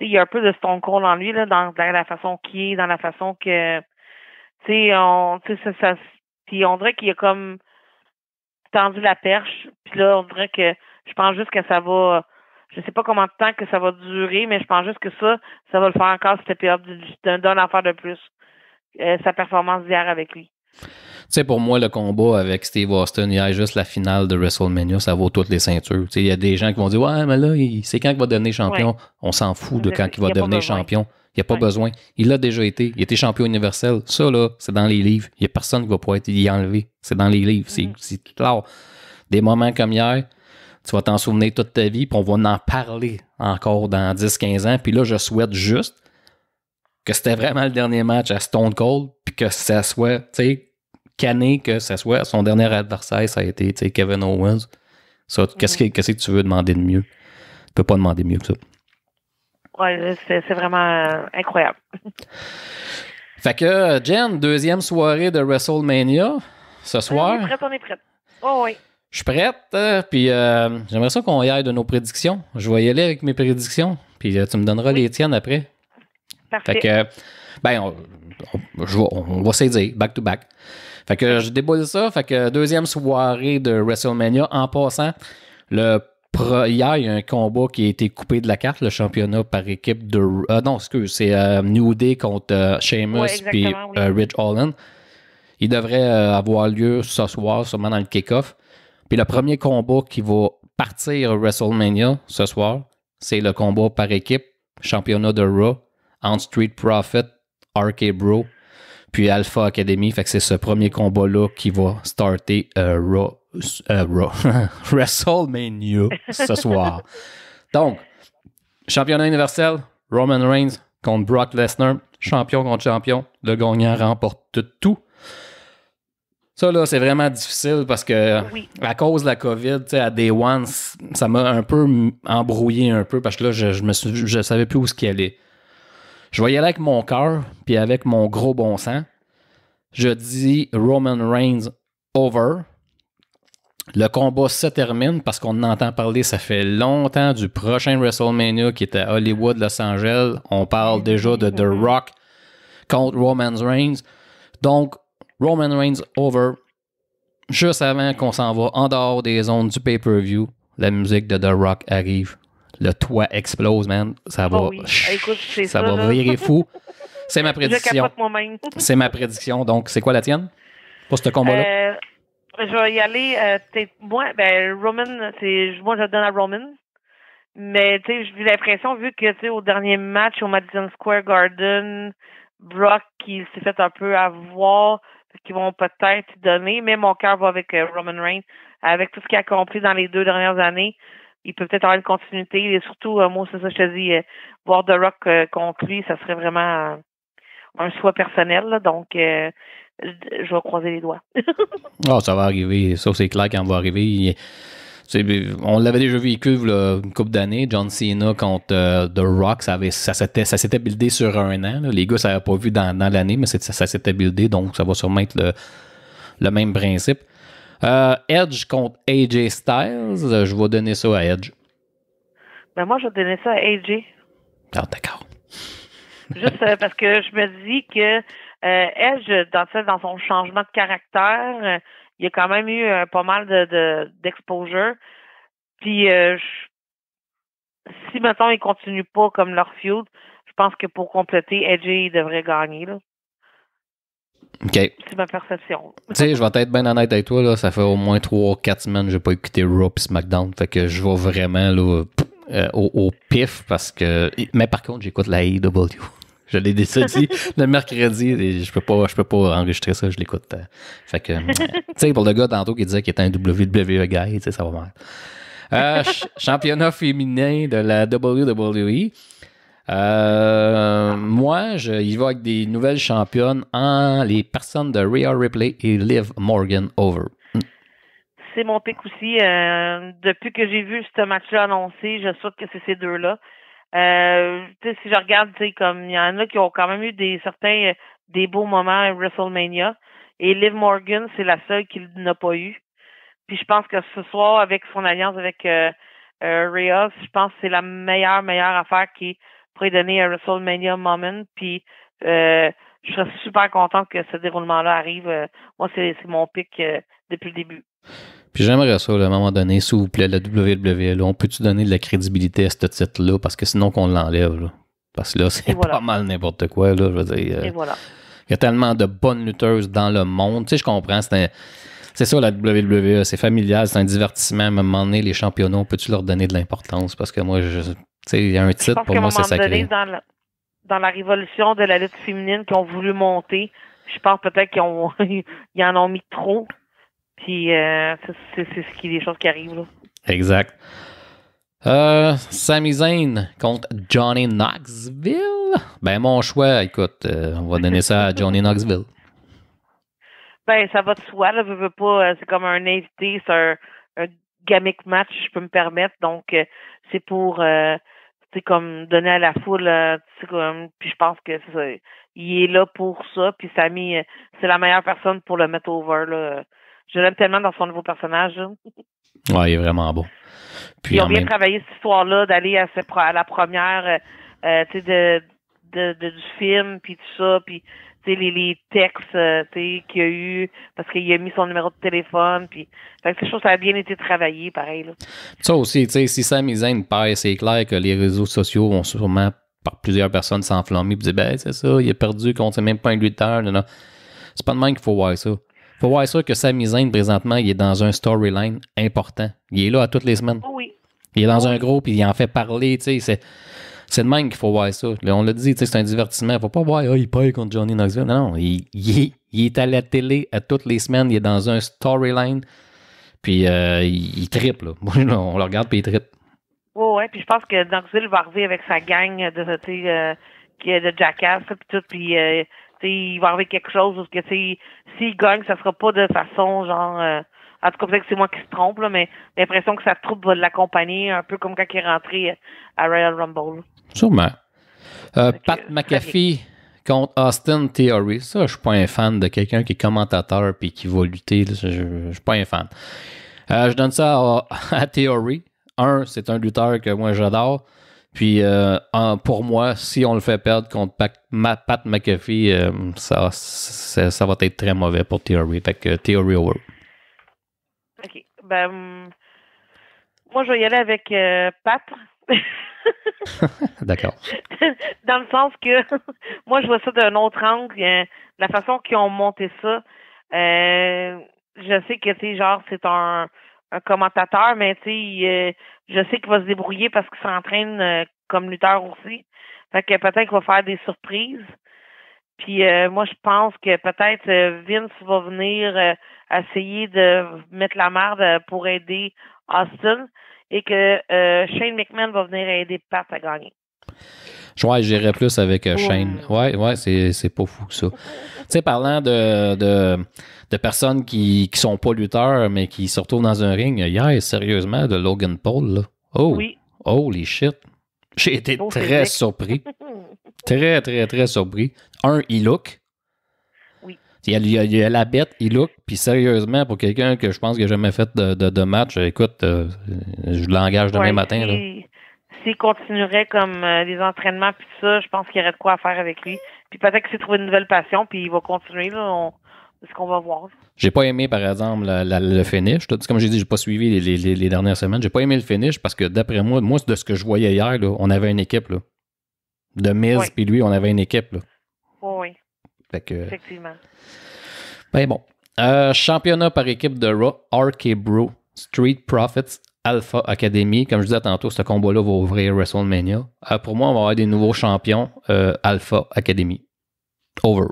il y a un peu de Stone Cold en lui, là, dans, la façon qu'il est, dans la façon que, tu sais, on, ça, ça, on dirait qu'il a comme tendu la perche, puis là, on dirait que, je pense juste que ça va, je sais pas combien de temps que ça va durer, mais je pense juste que ça, ça va le faire encore d'un période à affaire de plus, euh, sa performance d'hier avec lui sais, pour moi, le combat avec Steve Austin, il y a juste la finale de WrestleMania, ça vaut toutes les ceintures. Il y a des gens qui vont dire Ouais, mais là, c'est quand qu'il va devenir champion. On s'en fout de quand il va devenir champion. Il n'y a pas besoin. Il l'a déjà été. Il était champion universel. Ça, là, c'est dans les livres. Il n'y a personne qui va pouvoir y enlever. C'est dans les livres. Mm-hmm. C'est clair. Des moments comme hier, tu vas t'en souvenir toute ta vie, puis on va en parler encore dans 10-15 ans. Puis là, je souhaite juste que c'était vraiment le dernier match à Stone Cold, puis que ça soit, tu sais, canné que ça soit. Son dernier adversaire, ça a été Kevin Owens. qu'est-ce, que, tu veux demander de mieux? Tu ne peux pas demander mieux que ça. Ouais, c'est, vraiment euh, incroyable. fait que, euh, Jen, deuxième soirée de WrestleMania ce soir. On est prête, on est prête. Oh, oui. Je suis prête, euh, puis j'aimerais ça qu'on y aille de nos prédictions. Je vais y aller avec mes prédictions, puis tu me donneras les tiennes après. Parfait. Fait que, ben, on, va se back to back. Fait que je déboule ça. Fait que deuxième soirée de WrestleMania. En passant, le hier, il y a un combat qui a été coupé de la carte, le championnat par équipe de. Ah non, excuse, c'est euh, New Day contre euh, Sheamus et Rich Holland. Il devrait avoir lieu ce soir, sûrement dans le kick-off. Puis le premier combat qui va partir WrestleMania ce soir, c'est le combat par équipe, championnat de Raw, On Street Profit RK Bro, puis Alpha Academy. Fait que c'est ce premier combat-là qui va starter euh, euh, WrestleMania ce soir. Donc, championnat universel, Roman Reigns contre Brock Lesnar, champion contre champion. Le gagnant remporte tout. Ça, là, c'est vraiment difficile parce que à cause de la COVID, à Day One, ça m'a un peu embrouillé un peu parce que là, je, ne savais plus où ce qu'il allait. Je vais y aller avec mon cœur, puis avec mon gros bon sens. Je dis Roman Reigns over. Le combat se termine parce qu'on entend parler, ça fait longtemps, du prochain WrestleMania qui est à Hollywood, Los Angeles. On parle déjà de The Rock contre Roman Reigns. Donc, Roman Reigns over. Juste avant qu'on s'en va en dehors des zones du pay-per-view, la musique de The Rock arrive le toit explose, man. Ça ah va, ah, ça, va virer fou. C'est ma prédiction. c'est ma prédiction. Donc, c'est quoi la tienne pour ce combat-là? Euh, je vais y aller. Euh, moi, ben, Roman, moi, je donne à Roman. Mais, tu sais, j'ai l'impression, vu que, tu au dernier match au Madison Square Garden, Brock, qui s'est fait un peu avoir, qu'ils vont peut-être donner, mais mon cœur va avec euh, Roman Reigns, avec tout ce qu'il a accompli dans les deux dernières années il peut peut-être avoir une continuité. Et surtout, euh, moi, c'est ça, je te dis, euh, voir The Rock euh, contre lui, ça serait vraiment un choix personnel. donc, je vais croiser les doigts. Ah, ça va arriver. Ça, c'est clair quand va arriver. On l'avait déjà vécu une couple d'années, John Cena contre The Rock, ça, s'était, ça s'était buildé sur un an. Les gars, ça n'avait pas vu dans, l'année, mais ça, s'était buildé, donc ça va sûrement être le même principe. Euh, Edge contre AJ Styles. Euh, je vais donner ça à Edge. Ben moi, je vais donner ça à AJ. Ah, d'accord. Juste euh, parce que je me dis que Edge, dans, dans son changement de caractère, il a quand même eu pas mal de, d'exposure. Puis, si, maintenant, il continue pas comme leur feud, je pense que pour compléter, AJ devrait gagner. Là. C'est ma perception. tu sais, je vais être bien honnête avec toi, là, ça fait au moins 3-4 semaines que je n'ai pas écouté Raw et SmackDown. Fait que je vais vraiment là, euh, au, pif parce que. Mais par contre, j'écoute la AEW. Je l'ai décidé le mercredi et je peux pas, je peux pas enregistrer ça, je l'écoute. Euh. fait que, euh, tu sais, pour le gars tantôt qui disait qu'il était un WWE guy, tu sais, ça va mal. championnat féminin de la WWE. Euh, moi, je y avec des nouvelles championnes en les personnes de Rhea Ripley et Liv Morgan over. C'est mon pic aussi. Euh, depuis que j'ai vu ce match-là annoncé, je souhaite que c'est ces deux-là. Euh, si je regarde, comme il y en a qui ont quand même eu des certains des beaux moments à WrestleMania. Et Liv Morgan, c'est la seule qu'il n'a pas eu. Puis je pense que ce soir, avec son alliance avec Rhea, je pense que c'est la meilleure, meilleure affaire qui est pourrait donner un WrestleMania moment. Puis euh, je serais super content que ce déroulement-là arrive. Euh, moi, c'est mon pic euh, depuis le début. Puis j'aimerais ça, à un moment donné, s'il vous plaît, la WWE, on peut-tu donner de la crédibilité à ce titre-là? Parce que sinon qu'on l'enlève. Parce que là, c'est pas mal n'importe quoi. Il y a tellement de bonnes lutteuses dans le monde. Tu sais, je comprends, c'est C'est ça, la WWE, c'est familial, c'est un divertissement. À un moment donné, les championnats, on peut tu leur donner de l'importance? Parce que moi, je, il y a un titre, pour moi, c'est sacré. Donné, dans, la, dans la révolution de la lutte féminine qu'ils ont voulu monter, je pense peut-être qu'ils en ont mis trop. Puis euh, c'est ce qui est des choses qui arrivent. Là. Exact. Euh, Sami Zayn contre Johnny Knoxville. Ben mon choix, écoute, euh, on va donner ça à Johnny Knoxville. Ben ça va de soi, là, pas, euh, c'est comme un invité, c'est un, gimmick gamic match, je peux me permettre. Donc c'est pour c'est comme donner à la foule euh, tu sais, comme puis je pense que il est là pour ça puis Samy euh, c'est la meilleure personne pour le mettre over là. je l'aime tellement dans son nouveau personnage hein. ouais il est vraiment beau puis ils ont bien travaillé cette histoire là d'aller à, la première euh, tu sais de, du film puis tout ça puis les, les textes euh, qu'il y a eu parce qu'il a mis son numéro de téléphone. Puis, fait que, ça a bien été travaillé, pareil. Là. Ça aussi, si Samizane Izane c'est clair que les réseaux sociaux vont sûrement par plusieurs personnes s'enflammer et dire ben c'est ça, il a perdu sait même pas un lutteur. Non, C'est pas de même qu'il faut voir ça. Faut voir ça que Sami Zayn, présentement, il est dans un storyline important. Il est là à toutes les semaines. Oh il est dans oh un groupe, il en fait parler, tu sais. C'est de même qu'il faut voir ça. on l'a dit, c'est un divertissement. Il ne faut pas voir, ah, il paye contre Johnny Knoxville. Non, non il, est à la télé à toutes les semaines. Il est dans un storyline. Puis euh, il, il triple. on le regarde, puis il triple. Oui, oui. Puis je pense que Knoxville va arriver avec sa gang de, euh, de jackass, puis tout. Puis euh, il va arriver quelque chose. Parce que s'il gagne, ça sera pas de façon genre. Euh, en tout cas, que c'est moi qui se trompe, là, mais l'impression que sa troupe va l'accompagner un peu comme quand il est rentré à Royal Rumble. Sûrement. Euh, Pat McAfee contre Austin Theory. Ça, je ne suis pas un fan de quelqu'un qui est commentateur et qui va lutter. Je, ne suis pas un fan. Euh, je donne ça à, Theory. Un, c'est un lutteur que moi j'adore. Puis euh, pour moi, si on le fait perdre contre Pat, McAfee, ça, ça, va être très mauvais pour Theory. Fait que Theory OK. Ben, moi, je vais y aller avec Pat D'accord. Dans le sens que moi, je vois ça d'un autre angle. Euh, la façon qu'ils ont monté ça, euh, je sais que c'est genre c'est un, commentateur, mais tu euh, je sais qu'il va se débrouiller parce qu'il s'entraîne comme lutteur aussi. Fait que peut-être qu'il va faire des surprises. Puis moi, je pense que peut-être Vince va venir essayer de mettre la merde pour aider Austin et que euh, Shane McMahon va venir aider Pat à gagner. Ouais, j'irai plus avec euh, Shane. Ouais, ouais, c'est pas fou ça. tu sais, parlant de, de, personnes qui, qui sont pas lutteurs, mais qui se retrouvent dans un ring, hier, sérieusement, de Logan Paul, Oh, oui. holy shit. J'ai été très surpris. très, très, très surpris. Un, il look. Il y, a, la bête, il look, puis sérieusement, pour quelqu'un que je pense que j'ai jamais fait de, match, écoute, euh, je l'engage demain matin. S'il continuerait comme des euh, entraînements, puis ça, je pense qu'il y aurait de quoi faire avec lui. Puis peut-être qu'il s'est trouvé une nouvelle passion, puis il va continuer. Là, ce qu'on va voir. J'ai pas aimé, par exemple, le finish. Comme j'ai dit, j'ai pas suivi les, dernières semaines. J'ai pas aimé le finish parce que, d'après moi, moi, de ce que je voyais hier, on avait une équipe. de Miz, puis lui, on avait une équipe. Là. oui. Fait que, Effectivement. Ben bon. Euh, championnat par équipe de Raw, RK Bro, Street Profits, Alpha Academy. Comme je disais tantôt, ce combat-là va ouvrir WrestleMania. Euh, pour moi, on va avoir des nouveaux champions, euh, Alpha Academy. Over.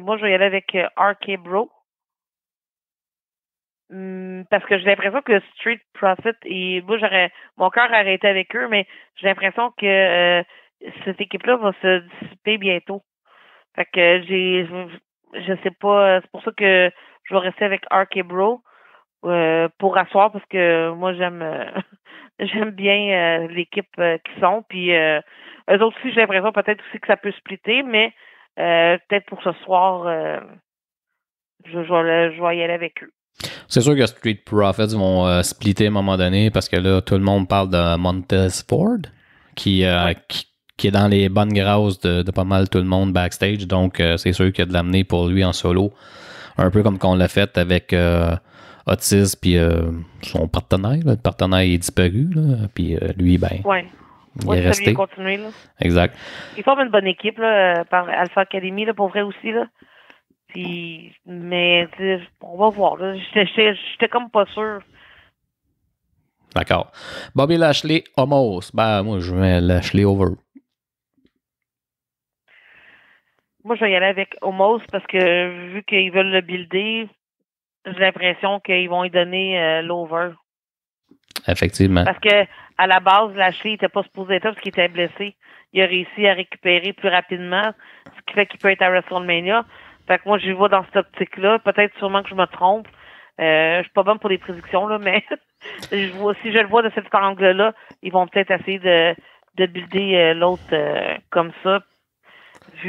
moi, je vais y aller avec RK Bro. Hmm, parce que j'ai l'impression que Street Profits, et moi j'aurais mon cœur arrêté avec eux, mais j'ai l'impression que cette équipe-là va se dissiper bientôt. Fait que j'ai, je sais pas, c'est pour ça que je vais rester avec Ark et Bro euh, pour asseoir parce que moi j'aime euh, j'aime bien euh, l'équipe qui sont. Puis euh, eux autres aussi, j'ai l'impression peut-être aussi que ça peut splitter, mais peut-être pour ce soir, je, vais, y aller avec eux. C'est sûr que Street Profits vont splitter à un moment donné parce que là, tout le monde parle de Montez Ford qui, qui qui est dans les bonnes grâces de, pas mal tout le monde backstage. Donc, euh, c'est sûr qu'il y a de l'amener pour lui en solo. Un peu comme qu'on l'a fait avec euh, Otis puis euh, son partenaire. Le partenaire est disparu. Puis lui, ben. Ouais. Il est resté. continuer, Exact. Il forme une bonne équipe là, par Alpha Academy, là, pour vrai aussi. Là. Puis, mais on va voir. J'étais comme pas sûr. D'accord. Bobby Lashley, Homos. Ben, moi, je mets Lashley over. Moi, je vais y aller avec Homos parce que vu qu'ils veulent le builder, j'ai l'impression qu'ils vont y donner euh, l'over. Effectivement. Parce que à la base, Lashley n'était pas supposé être là parce qu'il était blessé. Il a réussi à récupérer plus rapidement, ce qui fait qu'il peut être à WrestleMania. Fait que moi, le vois dans cette optique-là. Peut-être sûrement que je me trompe. Euh, je suis pas bonne pour les prédictions, là, mais je vois, si je le vois de cet angle-là, ils vont peut-être essayer de, de builder euh, l'autre euh, comme ça,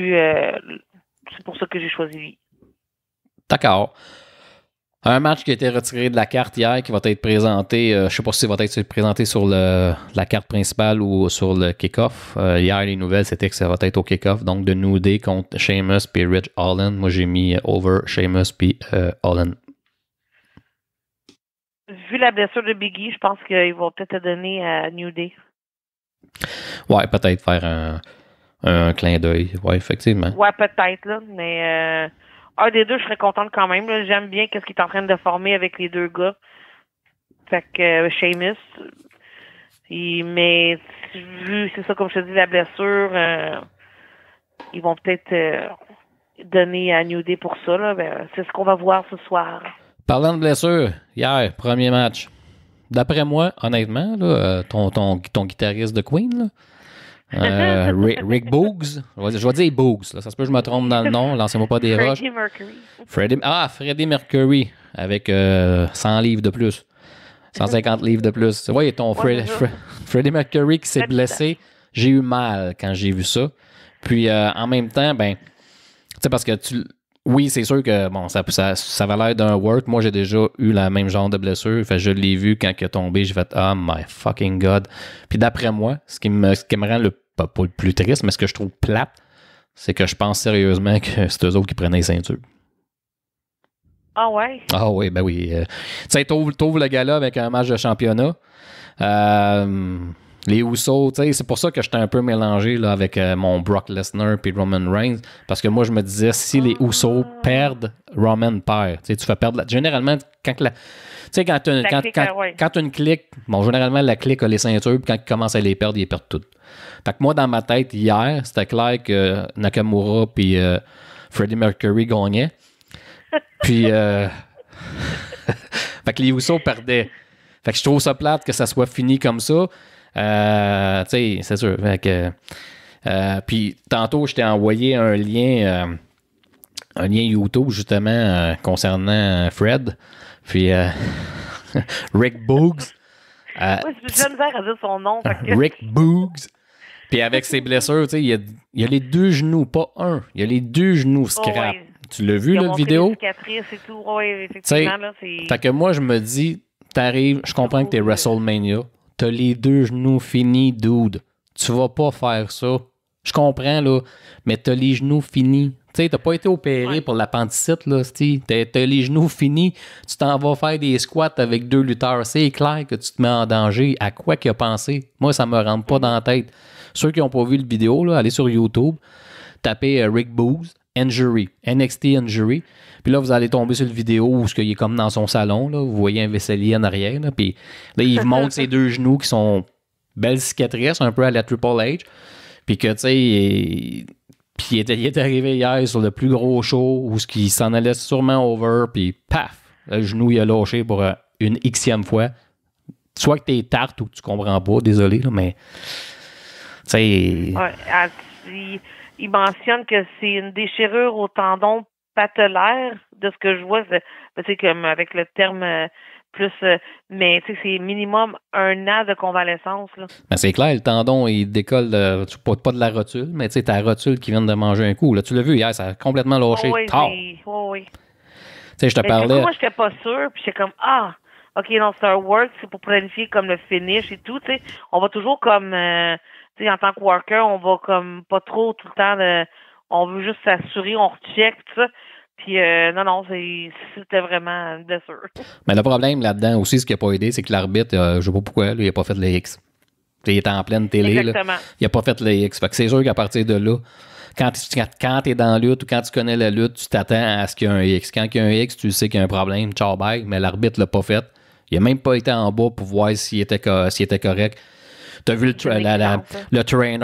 euh, c'est pour ça que j'ai choisi lui. D'accord. Un match qui a été retiré de la carte hier, qui va être présenté, euh, je ne sais pas si va être présenté sur la carte principale ou sur le kick-off. Euh, hier, les nouvelles, c'était que ça va être au kick-off, donc de New Day contre Sheamus et Rich Holland. Moi, j'ai mis over Sheamus et Holland. Vu la blessure de Biggie, je pense qu'ils vont peut-être donner à New Day. Ouais, peut-être faire un un clin d'œil. Oui, effectivement. Oui, peut-être, là, mais euh, un des deux, je serais contente quand même. J'aime bien quest ce qu'il est en train de former avec les deux gars. Fait que euh, Seamus, mais vu, c'est ça, comme je te dis, la blessure, euh, ils vont peut-être donner à New Day pour ça. Ben, c'est ce qu'on va voir ce soir. Parlant de blessure, hier, premier match. D'après moi, honnêtement, là, ton, guitariste de Queen, là, euh, Rick, Boogs. Je vais dire Boogs. Ça se peut que je me trompe dans le nom. Lancez-moi pas des roches. Freddie Mercury. ah, Freddie Mercury avec 100 euh, livres de plus. 150 livres de plus. Tu vois, ton Freddie Mercury qui s'est blessé. J'ai eu mal quand j'ai vu ça. Puis euh, en même temps, ben, tu sais, parce que tu, oui, c'est sûr que bon, ça, ça, va l'air d'un work. Moi, j'ai déjà eu la même genre de blessure. Fait je l'ai vu quand il est tombé. J'ai fait Oh my fucking God. Puis d'après moi, ce qui me, qui me rend le, pas, le plus triste, mais ce que je trouve plate, c'est que je pense sérieusement que c'est eux autres qui prenaient les ceintures. Ah ouais? Ah oui, ben oui. Euh, tu sais, t'ouvres le gala avec un match de championnat. Euh, les sais, c'est pour ça que j'étais un peu mélangé là, avec euh, mon Brock Lesnar et Roman Reigns, parce que moi, je me disais, si les Housseaux perdent, Roman perd. tu fais perdre. Généralement, quand la... Tu quand euh, quand, une clique, bon, généralement, la clique a les ceintures, puis quand ils commencent à les perdre, ils perdent toutes. Fait que moi, dans ma tête, hier, c'était clair que Nakamura puis euh, Freddie Mercury gagnaient. Puis, fait que les Housseaux perdaient. Fait que je trouve ça plate que ça soit fini comme ça. Euh, c'est sûr. Euh, puis tantôt, je t'ai envoyé un lien, euh, un lien YouTube justement euh, concernant Fred, puis Rick Boogs. Moi, j'ai à dire son nom. Rick Boogs. Puis avec ses blessures, tu il y, a, les deux genoux, pas un. Il y a les deux genoux oh, scrap. Tu l'as vu, la vidéo? Oui, que moi, je me dis, t'arrives, je comprends que t'es oh, WrestleMania, T'as les deux genoux finis, dude. Tu vas pas faire ça. Je comprends, là, mais t'as les genoux finis. Tu sais, t'as pas été opéré pour l'appendicite, là, t'as, t'as les genoux finis, tu t'en vas faire des squats avec deux lutteurs. C'est clair que tu te mets en danger. À quoi qu'il a pensé? Moi, ça me rentre pas dans la tête. Ceux qui ont pas vu le vidéo, là, allez sur YouTube, tapez euh, Rick Booz, Injury, NXT Injury. Puis là, vous allez tomber sur une vidéo où ce il est comme dans son salon, là, vous voyez un vaisselier en arrière, là, puis là, il montre ses deux genoux qui sont belles cicatrices, un peu à la Triple H. Puis que, tu sais, il... puis est arrivé hier sur le plus gros show où ce qui s'en allait sûrement over, puis paf, le genou, il a lâché pour euh, une xème fois. Soit que t'es tarte ou que tu comprends pas, désolé, mais, tu sais il mentionne que c'est une déchirure au tendon patellaire, de ce que je vois, c'est ben, comme avec le terme euh, plus, euh, mais c'est minimum un an de convalescence. Mais ben, c'est clair, le tendon, il décolle, de, pas, de la rotule, mais tu ta rotule qui vient de manger un coup. Là, tu l'as vu hier, ça a complètement lâché. oui, oui, Tu sais, je te parlais. Moi, j'étais pas sûr, puis j'étais comme, ah, OK, non, c'est un c'est pour planifier comme le finish et tout, tu On va toujours comme. Euh, sais, en tant que worker, on va comme pas trop tout le temps de, on veut juste s'assurer, on recheck ça. Puis euh, non, non, c'était vraiment de sûr. Mais le problème là-dedans aussi, ce qui n'a pas aidé, c'est que l'arbitre, euh, je ne sais pas pourquoi, lui, il n'a pas fait le X. Il était en pleine télé. il n'a pas fait le X. Fait que c'est sûr qu'à partir de là, quand tu es dans la lutte ou quand tu connais la lutte, tu t'attends à ce qu'il y ait un X. Quand il y a un X, tu sais qu'il y a un problème, ciao bye, mais l'arbitre l'a pas fait. Il n'a même pas été en bas pour voir s'il était, était correct. T'as vu le, trainer,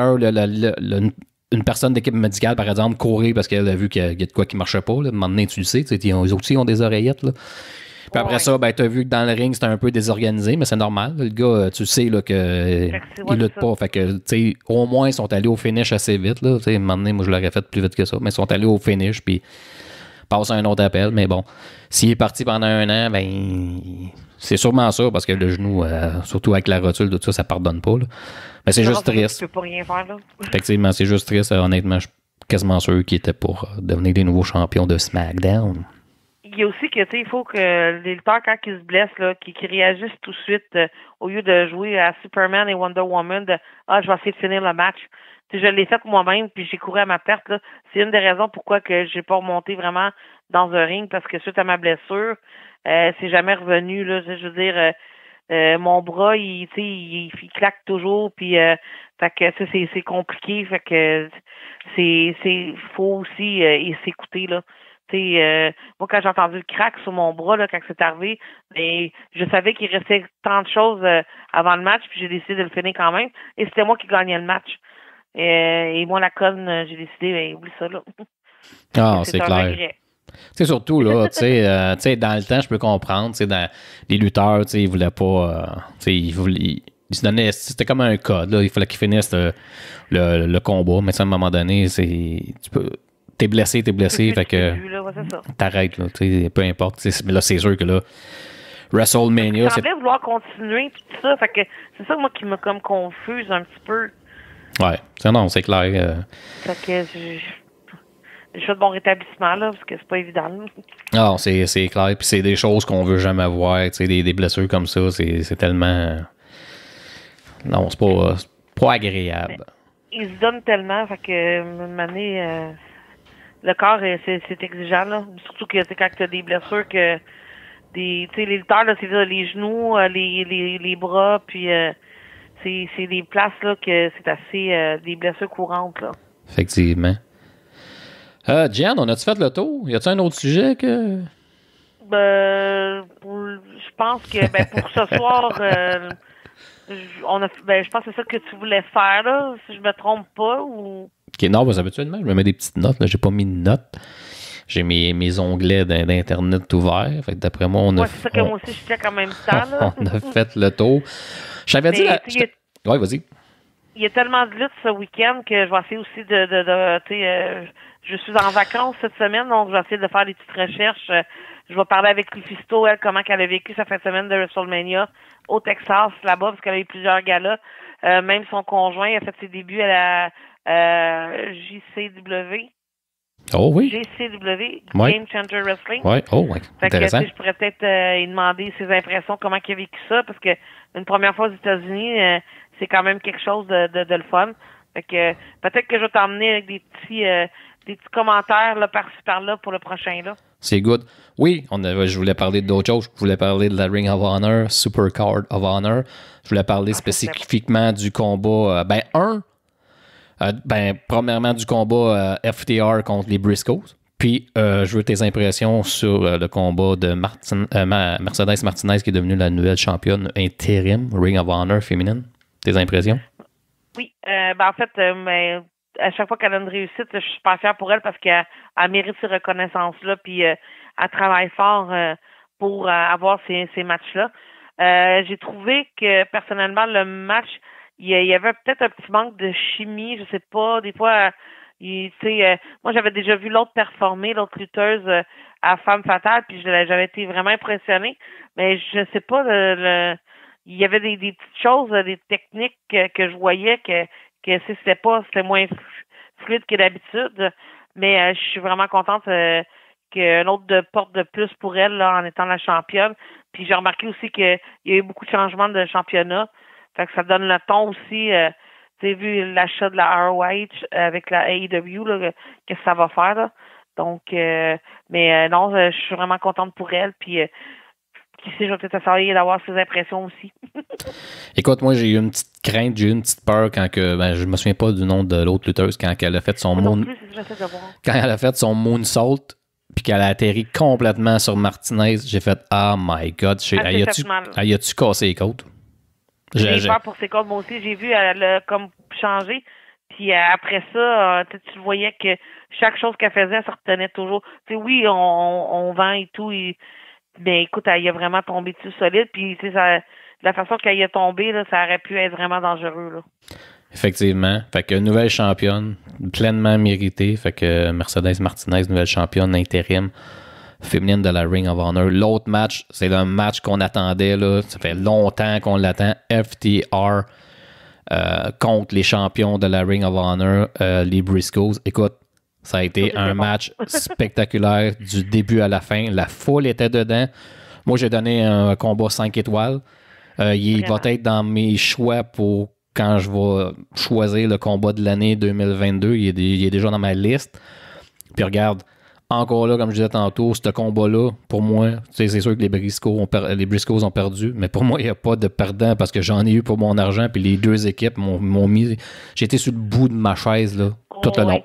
une personne d'équipe médicale, par exemple, courir parce qu'elle a vu qu'il y, a de quoi qui marchait pas. Là. tu sais, ils ont, aussi ont des oreillettes. Puis après ça, ben, tu vu que dans le ring, c'était un peu désorganisé, mais c'est normal. Le gars, euh, tu sais là, que lutte pas. Fait que, au moins, ils sont allés au finish assez vite. Là. moi, je l'aurais fait plus vite que ça, mais ils sont allés au finish. Puis passe à un autre appel. Mais bon, s'il est parti pendant un an, ben, c'est sûrement ça, parce que le genou, euh, surtout avec la rotule, tout ça, ça pardonne pas. Mais c'est juste triste. rien faire, Effectivement, c'est juste triste. Euh, honnêtement, je suis quasiment sûr qu'il était pour euh, devenir des nouveaux champions de SmackDown. Il y a aussi que, tu il faut que les lutteurs, quand ils se blessent, là, qu'ils réagissent tout de suite, au lieu de jouer à Superman et Wonder Woman, de Ah, je vais essayer de finir le match je l'ai pour moi-même, puis j'ai couru à ma perte. C'est une des raisons pourquoi que j'ai pas remonté vraiment dans un ring, parce que suite à ma blessure, euh, c'est jamais revenu. Là, je veux dire, euh, euh, mon bras, il, il claque toujours, puis euh, fait que ça, c'est, compliqué. Fait que c'est c'est faut aussi s'écouter là. Euh, moi, quand j'ai entendu le crack sur mon bras, là, quand c'est arrivé, mais ben, je savais qu'il restait tant de choses avant le match, puis j'ai décidé de le finir quand même. Et c'était moi qui gagnais le match. Et, euh, et moi, la conne, euh, j'ai décidé, ben, oublie ça, là. Ah, c'est clair. C'est surtout, là, tu sais, euh, dans le temps, je peux comprendre, les lutteurs, tu sais, ils voulaient pas, euh, tu sais, ils voulaient... Ils, c'était comme un code, là, il fallait qu'ils finissent le, le, combat, mais ça, à un moment donné, c'est, tu peux, t'es blessé, t'es blessé, fait que t'arrêtes, là, tu sais, peu importe, mais là, c'est sûr que là, WrestleMania. Tu vouloir continuer, c'est ça, moi, qui me comme confuse un petit peu c'est non, c'est clair. Euh. Fait que je, fais de bon rétablissement, là, parce que c'est pas évident. Non, ah, c'est, c'est clair. Puis c'est des choses qu'on veut jamais voir. Tu sais, des, des blessures comme ça, c'est, c'est tellement. Non, c'est pas, c'est pas agréable. ils se donnent tellement, fait que, une année, euh, le corps, euh, c'est, c'est exigeant, là. Surtout que, quand tu des blessures que. Des, tu sais, les lutteurs, là, c'est les genoux, les, les, les bras, puis c'est des places là, que c'est assez euh, des blessures courantes. Là. Effectivement. Euh, on a-tu fait le tour? Y a-tu un autre sujet que. Ben, je pense que ben, pour ce soir, euh, ben, je pense que c'est ça que tu voulais faire, là, si je me trompe pas. Ou... Ok, non, habituellement, je me mets des petites notes. Là, j'ai pas mis de notes. J'ai mes, mes onglets d'Internet ouverts. d'après moi, on a. on a fait le tour. J'avais dit. Oui, vas-y. Il y a tellement de luttes ce week-end que je vais essayer aussi de. Euh, je suis en vacances cette semaine, donc je vais essayer de faire des petites recherches. Euh, je vais parler avec Lufisto, elle, comment elle a vécu sa fin de semaine de WrestleMania au Texas, là-bas, parce qu'elle a eu plusieurs galas. Euh, même son conjoint a fait ses débuts à la JCW. Oh oui. JCW, Game Changer Wrestling. Oui, oh je pourrais peut-être lui demander ses impressions, comment il a vécu ça, parce que une première fois aux États-Unis, euh, c'est quand même quelque chose de, le fun. peut-être que je vais t'emmener avec euh, des petits commentaires là, par-ci par-là pour le prochain là. C'est good. Oui, je voulais parler d'autres choses. Je voulais parler de la Ring of Honor, Super of Honor. Je voulais parler ah, spécifiquement du combat. Euh, ben, un, ben, premièrement, du combat FTR contre les Briscoes. Puis, euh, je veux tes impressions sur euh, le combat de euh, Mercedes Martinez, qui est devenue la nouvelle championne intérim Ring of Honor féminine. Tes impressions? Oui. Ben en fait, à chaque fois qu'elle a une réussite, je suis pas fière pour elle parce qu'elle mérite ces reconnaissances-là. Puis, elle travaille fort pour avoir ces, ces matchs-là. J'ai trouvé que, personnellement, le match, il y, avait peut-être un petit manque de chimie. Je sais pas. Des fois euh, moi, j'avais déjà vu l'autre performer, l'autre lutteuse euh, à Femme Fatale, puis j'avais été vraiment impressionnée. Mais je ne sais pas, il y avait des, petites choses, euh, des techniques que, je voyais que, que c'était pas, c'était moins fluide que d'habitude. Mais je suis vraiment contente euh, autre porte de plus pour elle là, en étant la championne. Puis j'ai remarqué aussi qu'il y a eu beaucoup de changements de championnat. Fait que ça donne le ton aussi vu l'achat de la ROH avec la AEW, là, que ça va faire. Donc, euh, mais euh, non, euh, je suis vraiment contente pour elle. Puis, qui sait, je vais peut-être essayer d'avoir ses impressions aussi. Écoute, moi, j'ai eu une petite crainte, j'ai eu une petite peur quand que, ben, je me souviens pas du nom de l'autre lutteuse, quand elle a fait son moon... quand elle a fait son moonsault, puis qu'elle a atterri complètement sur Martinez, j'ai fait, oh my god, elle, y a-tu cassé les côtes? J'ai peur pour ses cordes. Moi aussi, j'ai vu, elle comme changer, Puis euh, après ça, euh, tu voyais que chaque chose qu'elle faisait, elle se retenait toujours. Tu oui, on, on, vend et tout. mais écoute, elle y a vraiment tombé dessus solide. Puis la façon qu'elle est tombée, ça aurait pu être vraiment dangereux. Là. Effectivement. Fait que nouvelle championne, pleinement méritée. Fait que Mercedes Martinez, nouvelle championne intérim féminine de la Ring of Honor. L'autre match, c'est un match qu'on attendait. Là. Ça fait longtemps qu'on l'attend. FTR euh, contre les champions de la Ring of Honor, euh, les Briscoes. Écoute, ça a été un match spectaculaire du début à la fin. La foule était dedans. Moi, j'ai donné un combat 5 étoiles. Euh, il va être dans mes choix pour quand je vais choisir le combat de l'année 2022. il est, déjà dans ma liste. Puis regarde, encore là, comme je disais tantôt, ce combat-là, pour moi, c'est sûr que les Briscoes, ont ont perdu, mais pour moi, il n'y a pas de perdant parce que j'en ai eu pour mon argent, puis les deux équipes m'ont mis. J'étais sur le bout de ma chaise là, tout le long.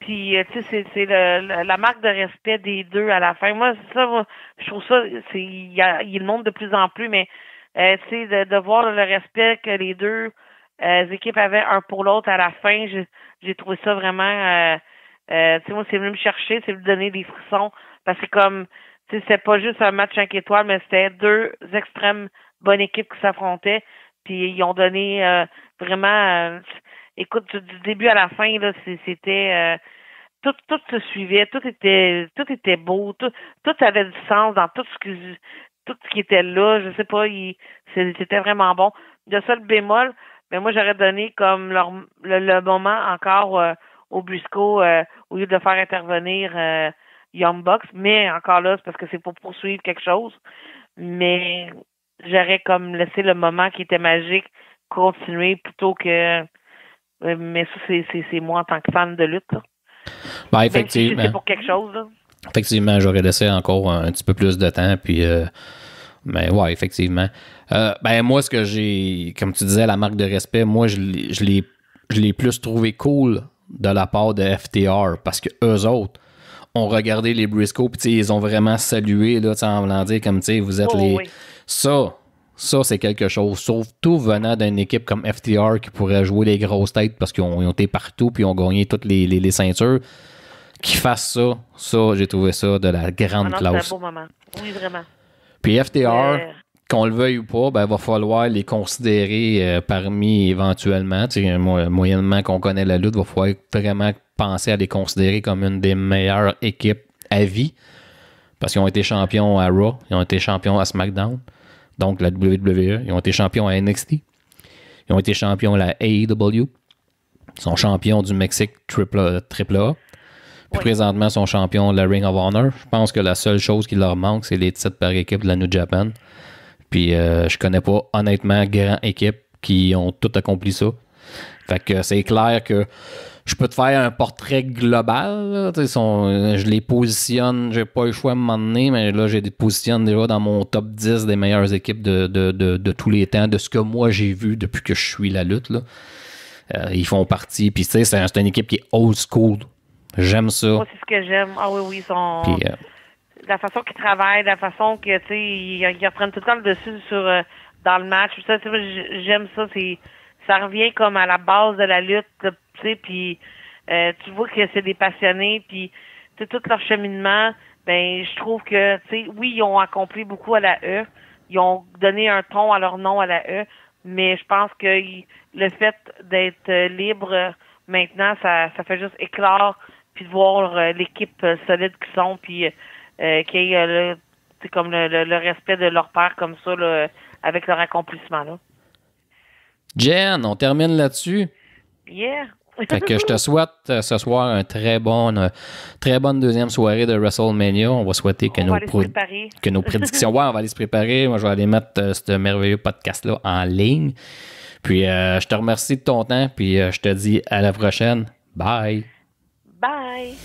Puis, euh, tu sais, c'est la marque de respect des deux à la fin. Moi, ça, je trouve ça, il le de plus en plus, mais c'est euh, de, voir le respect que les deux euh, équipes avaient un pour l'autre à la fin, j'ai trouvé ça vraiment. Euh, moi, c'est venu me chercher, c'est venu donner des frissons parce que comme, tu sais, c'était pas juste un match 5 étoiles, mais c'était deux extrêmes bonnes équipes qui s'affrontaient. Puis ils ont donné euh, vraiment, euh, écoute, du, début à la fin, là, c'était euh, tout, tout se suivait, tout était, tout était beau, tout, tout avait du sens dans tout ce qui, tout ce qui était là. Je sais pas, c'était vraiment bon. Le seul bémol, mais ben, moi j'aurais donné comme leur, le, le moment encore au Busco euh, au lieu de faire intervenir euh, Young Box, mais encore là, c'est parce que c'est pour poursuivre quelque chose. Mais j'aurais comme laissé le moment qui était magique continuer plutôt que euh, mais ça c'est moi en tant que fan de lutte. Ben, effectivement. pour quelque chose. Effectivement, j'aurais laissé encore un, petit peu plus de temps puis Mais ben, ouais, effectivement. ben moi, ce que j'ai, comme tu disais, la marque de respect, moi, je l'ai, je l'ai plus trouvé cool de la part de FTR parce que eux autres ont regardé les Briscoe puis ils ont vraiment salué là, en voulant dire comme vous êtes oh, les. Ça, ça c'est quelque chose. sauf tout venant d'une équipe comme FTR qui pourrait jouer les grosses têtes parce qu'ils ont, été partout puis ont gagné toutes les, ceintures. qui fassent ça, ça, j'ai trouvé ça de la grande ah classe. Oui, vraiment. Puis FTR, euh, qu'on le veuille ou pas, ben, il va falloir les considérer euh, parmi éventuellement. moyennement qu'on connaît la lutte, il va falloir vraiment penser à les considérer comme une des meilleures équipes à vie. Parce qu'ils ont été champions à Raw, ils ont été champions à SmackDown, donc la WWE, ils ont été champions à NXT, ils ont été champions à la AEW, ils sont champions du Mexique AAA. Puis présentement, sont champions de la Ring of Honor. Je pense que la seule chose qui leur manque, c'est les titres par équipe de la New Japan. Puis euh, je connais pas honnêtement grand équipe qui ont tout accompli ça. Fait que c'est clair que je peux te faire un portrait global. son, je les positionne, j'ai pas eu le choix à me mais là, je les positionne déjà dans mon top 10 des meilleures équipes de, tous les temps, de ce que moi j'ai vu depuis que je suis la lutte. Euh, ils font partie. Puis, tu sais, c'est une équipe qui est old school. J'aime ça. Moi, c'est ce que j'aime. Ah oui, oui, ils sont. Euh, la façon qu'ils travaillent, la façon que tu sais, ils, reprennent tout le temps le dessus sur euh, dans le match. Ça, j'aime ça. C'est ça revient comme à la base de la lutte, tu sais, puis euh, tu vois que c'est des passionnés, puis tout leur cheminement. Ben, je trouve que tu sais, oui, ils ont accompli beaucoup à la E. Ils ont donné un ton à leur nom à la E, mais je pense que le fait d'être euh, libre maintenant, ça, ça fait juste éclore puis de voir l'équipe solide qu'ils sont, puis euh, qu'il euh, le, comme le, respect de leur père comme ça, avec leur accomplissement. Là. Jen, on termine là-dessus. Yeah. que je te souhaite euh, ce soir une très bonne, euh, très bonne deuxième soirée de WrestleMania. On va souhaiter que, nos, que nos prédictions. ouais, on va aller se préparer. Moi, je vais aller mettre ce merveilleux podcast-là en ligne. Puis je te remercie de ton temps. Puis je te dis à la prochaine. Bye. Bye.